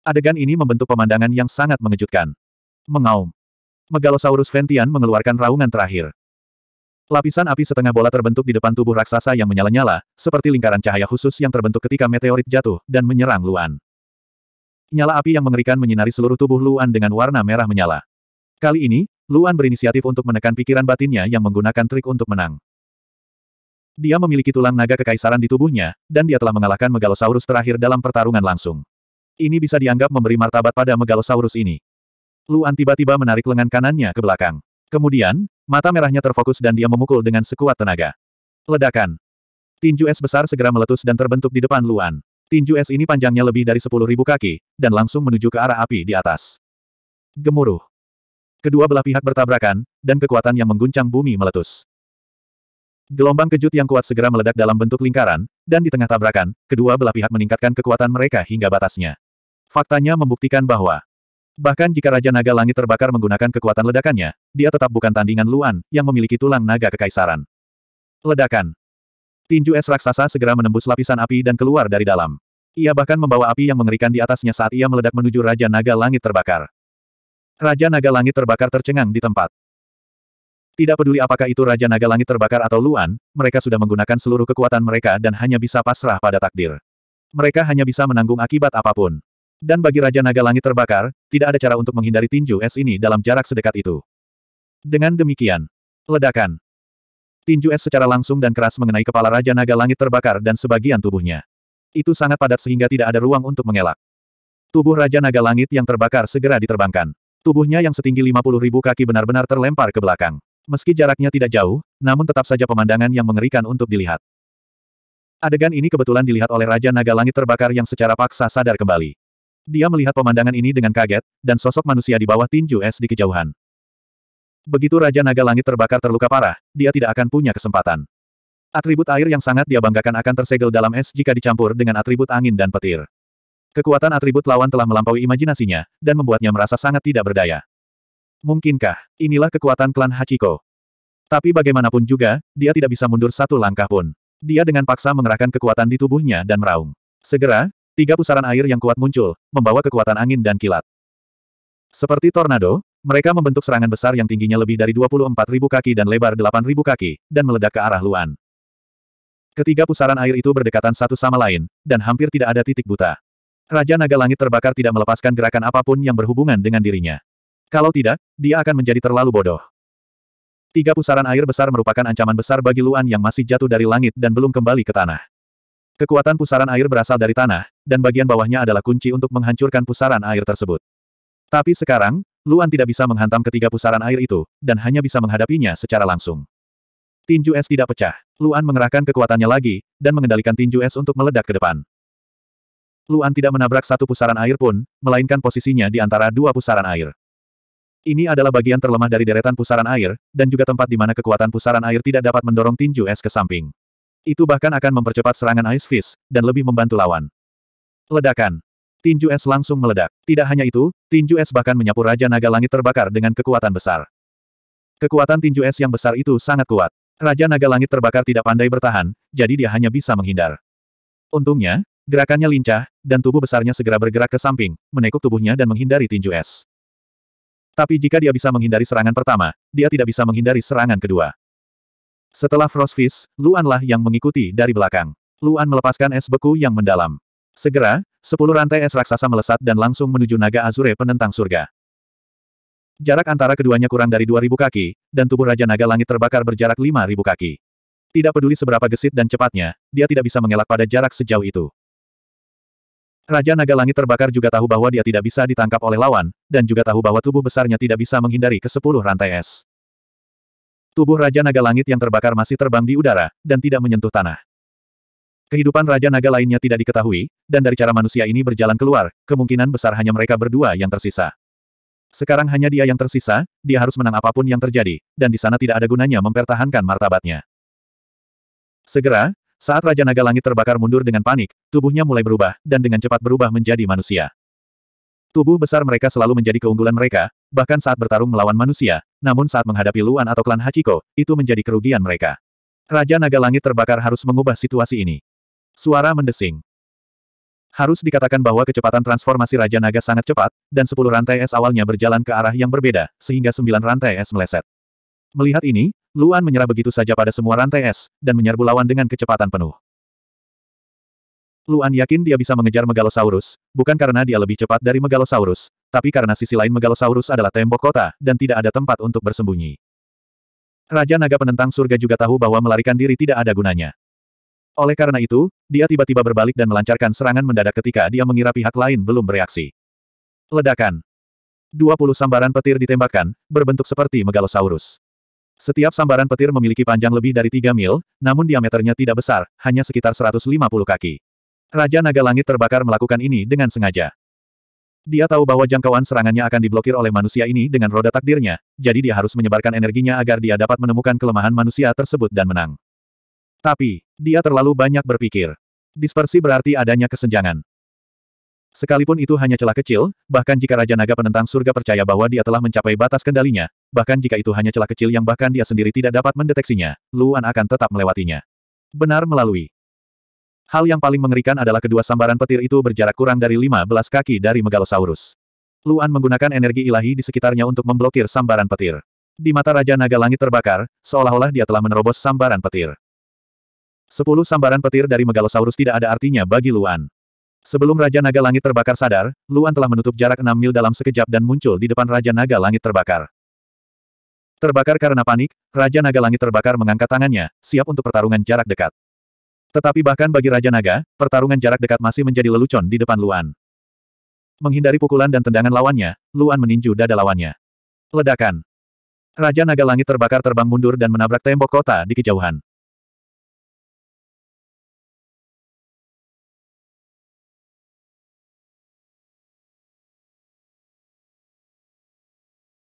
Adegan ini membentuk pemandangan yang sangat mengejutkan. Mengaum. Megalosaurus Ventian mengeluarkan raungan terakhir. Lapisan api setengah bola terbentuk di depan tubuh raksasa yang menyala-nyala, seperti lingkaran cahaya khusus yang terbentuk ketika meteorit jatuh, dan menyerang Luan. Nyala api yang mengerikan menyinari seluruh tubuh Luan dengan warna merah menyala. Kali ini, Luan berinisiatif untuk menekan pikiran batinnya yang menggunakan trik untuk menang. Dia memiliki tulang naga kekaisaran di tubuhnya, dan dia telah mengalahkan Megalosaurus terakhir dalam pertarungan langsung. Ini bisa dianggap memberi martabat pada Megalosaurus ini. Luan tiba-tiba menarik lengan kanannya ke belakang. Kemudian, mata merahnya terfokus dan dia memukul dengan sekuat tenaga. Ledakan. Tinju es besar segera meletus dan terbentuk di depan Luan. Tinju es ini panjangnya lebih dari 10.000 kaki, dan langsung menuju ke arah api di atas. Gemuruh. Kedua belah pihak bertabrakan, dan kekuatan yang mengguncang bumi meletus. Gelombang kejut yang kuat segera meledak dalam bentuk lingkaran, dan di tengah tabrakan, kedua belah pihak meningkatkan kekuatan mereka hingga batasnya. Faktanya membuktikan bahwa Bahkan jika Raja Naga Langit terbakar menggunakan kekuatan ledakannya, dia tetap bukan tandingan Luan, yang memiliki tulang naga kekaisaran. Ledakan. Tinju es raksasa segera menembus lapisan api dan keluar dari dalam. Ia bahkan membawa api yang mengerikan di atasnya saat ia meledak menuju Raja Naga Langit terbakar. Raja Naga Langit terbakar tercengang di tempat. Tidak peduli apakah itu Raja Naga Langit terbakar atau Luan, mereka sudah menggunakan seluruh kekuatan mereka dan hanya bisa pasrah pada takdir. Mereka hanya bisa menanggung akibat apapun. Dan bagi Raja Naga Langit terbakar, tidak ada cara untuk menghindari tinju es ini dalam jarak sedekat itu. Dengan demikian, ledakan. Tinju es secara langsung dan keras mengenai kepala Raja Naga Langit terbakar dan sebagian tubuhnya. Itu sangat padat sehingga tidak ada ruang untuk mengelak. Tubuh Raja Naga Langit yang terbakar segera diterbangkan. Tubuhnya yang setinggi 50 ribu kaki benar-benar terlempar ke belakang. Meski jaraknya tidak jauh, namun tetap saja pemandangan yang mengerikan untuk dilihat. Adegan ini kebetulan dilihat oleh Raja Naga Langit terbakar yang secara paksa sadar kembali. Dia melihat pemandangan ini dengan kaget, dan sosok manusia di bawah tinju es di kejauhan. Begitu Raja Naga Langit terbakar terluka parah, dia tidak akan punya kesempatan. Atribut air yang sangat dia banggakan akan tersegel dalam es jika dicampur dengan atribut angin dan petir. Kekuatan atribut lawan telah melampaui imajinasinya, dan membuatnya merasa sangat tidak berdaya. Mungkinkah, inilah kekuatan klan Hachiko. Tapi bagaimanapun juga, dia tidak bisa mundur satu langkah pun. Dia dengan paksa mengerahkan kekuatan di tubuhnya dan meraung. Segera, Tiga pusaran air yang kuat muncul, membawa kekuatan angin dan kilat. Seperti tornado, mereka membentuk serangan besar yang tingginya lebih dari 24.000 kaki dan lebar 8.000 kaki, dan meledak ke arah Luan. Ketiga pusaran air itu berdekatan satu sama lain, dan hampir tidak ada titik buta. Raja Naga Langit terbakar tidak melepaskan gerakan apapun yang berhubungan dengan dirinya. Kalau tidak, dia akan menjadi terlalu bodoh. Tiga pusaran air besar merupakan ancaman besar bagi Luan yang masih jatuh dari langit dan belum kembali ke tanah. Kekuatan pusaran air berasal dari tanah, dan bagian bawahnya adalah kunci untuk menghancurkan pusaran air tersebut. Tapi sekarang, Luan tidak bisa menghantam ketiga pusaran air itu, dan hanya bisa menghadapinya secara langsung. Tinju es tidak pecah. Luan mengerahkan kekuatannya lagi, dan mengendalikan tinju es untuk meledak ke depan. Luan tidak menabrak satu pusaran air pun, melainkan posisinya di antara dua pusaran air. Ini adalah bagian terlemah dari deretan pusaran air, dan juga tempat di mana kekuatan pusaran air tidak dapat mendorong tinju es ke samping. Itu bahkan akan mempercepat serangan Ice Fist, dan lebih membantu lawan. Ledakan. Tinju es langsung meledak. Tidak hanya itu, tinju es bahkan menyapu Raja Naga Langit terbakar dengan kekuatan besar. Kekuatan tinju es yang besar itu sangat kuat. Raja Naga Langit terbakar tidak pandai bertahan, jadi dia hanya bisa menghindar. Untungnya, gerakannya lincah, dan tubuh besarnya segera bergerak ke samping, menekuk tubuhnya dan menghindari tinju es. Tapi jika dia bisa menghindari serangan pertama, dia tidak bisa menghindari serangan kedua. Setelah Frostfish, Luanlah yang mengikuti dari belakang. Luan melepaskan es beku yang mendalam. Segera, sepuluh rantai es raksasa melesat dan langsung menuju naga Azure penentang surga. Jarak antara keduanya kurang dari 2000 kaki, dan tubuh Raja Naga Langit terbakar berjarak 5000 kaki. Tidak peduli seberapa gesit dan cepatnya, dia tidak bisa mengelak pada jarak sejauh itu. Raja Naga Langit terbakar juga tahu bahwa dia tidak bisa ditangkap oleh lawan, dan juga tahu bahwa tubuh besarnya tidak bisa menghindari ke sepuluh rantai es. Tubuh Raja Naga Langit yang terbakar masih terbang di udara, dan tidak menyentuh tanah. Kehidupan Raja Naga lainnya tidak diketahui, dan dari cara manusia ini berjalan keluar, kemungkinan besar hanya mereka berdua yang tersisa. Sekarang hanya dia yang tersisa, dia harus menang apapun yang terjadi, dan di sana tidak ada gunanya mempertahankan martabatnya. Segera, saat Raja Naga Langit terbakar mundur dengan panik, tubuhnya mulai berubah, dan dengan cepat berubah menjadi manusia. Tubuh besar mereka selalu menjadi keunggulan mereka, bahkan saat bertarung melawan manusia, namun saat menghadapi Luan atau klan Hachiko, itu menjadi kerugian mereka. Raja Naga Langit terbakar harus mengubah situasi ini. Suara mendesing. Harus dikatakan bahwa kecepatan transformasi Raja Naga sangat cepat, dan sepuluh rantai es awalnya berjalan ke arah yang berbeda, sehingga sembilan rantai es meleset. Melihat ini, Luan menyerah begitu saja pada semua rantai es, dan menyerbu lawan dengan kecepatan penuh. Luan yakin dia bisa mengejar Megalosaurus, bukan karena dia lebih cepat dari Megalosaurus, tapi karena sisi lain Megalosaurus adalah tembok kota, dan tidak ada tempat untuk bersembunyi. Raja Naga Penentang Surga juga tahu bahwa melarikan diri tidak ada gunanya. Oleh karena itu, dia tiba-tiba berbalik dan melancarkan serangan mendadak ketika dia mengira pihak lain belum bereaksi. Ledakan. 20 sambaran petir ditembakkan, berbentuk seperti Megalosaurus. Setiap sambaran petir memiliki panjang lebih dari 3 mil, namun diameternya tidak besar, hanya sekitar 150 kaki. Raja Naga Langit terbakar melakukan ini dengan sengaja. Dia tahu bahwa jangkauan serangannya akan diblokir oleh manusia ini dengan roda takdirnya, jadi dia harus menyebarkan energinya agar dia dapat menemukan kelemahan manusia tersebut dan menang. Tapi, dia terlalu banyak berpikir. Dispersi berarti adanya kesenjangan. Sekalipun itu hanya celah kecil, bahkan jika Raja Naga penentang surga percaya bahwa dia telah mencapai batas kendalinya, bahkan jika itu hanya celah kecil yang bahkan dia sendiri tidak dapat mendeteksinya, Luan akan tetap melewatinya. Benar melalui Hal yang paling mengerikan adalah kedua sambaran petir itu berjarak kurang dari 15 kaki dari Megalosaurus. Luan menggunakan energi ilahi di sekitarnya untuk memblokir sambaran petir. Di mata Raja Naga Langit terbakar, seolah-olah dia telah menerobos sambaran petir. Sepuluh sambaran petir dari Megalosaurus tidak ada artinya bagi Luan. Sebelum Raja Naga Langit terbakar sadar, Luan telah menutup jarak enam mil dalam sekejap dan muncul di depan Raja Naga Langit terbakar. Terbakar karena panik, Raja Naga Langit terbakar mengangkat tangannya, siap untuk pertarungan jarak dekat. Tetapi bahkan bagi Raja Naga, pertarungan jarak dekat masih menjadi lelucon di depan Luan. Menghindari pukulan dan tendangan lawannya, Luan meninju dada lawannya. Ledakan. Raja Naga Langit terbakar terbang mundur dan menabrak tembok kota di kejauhan.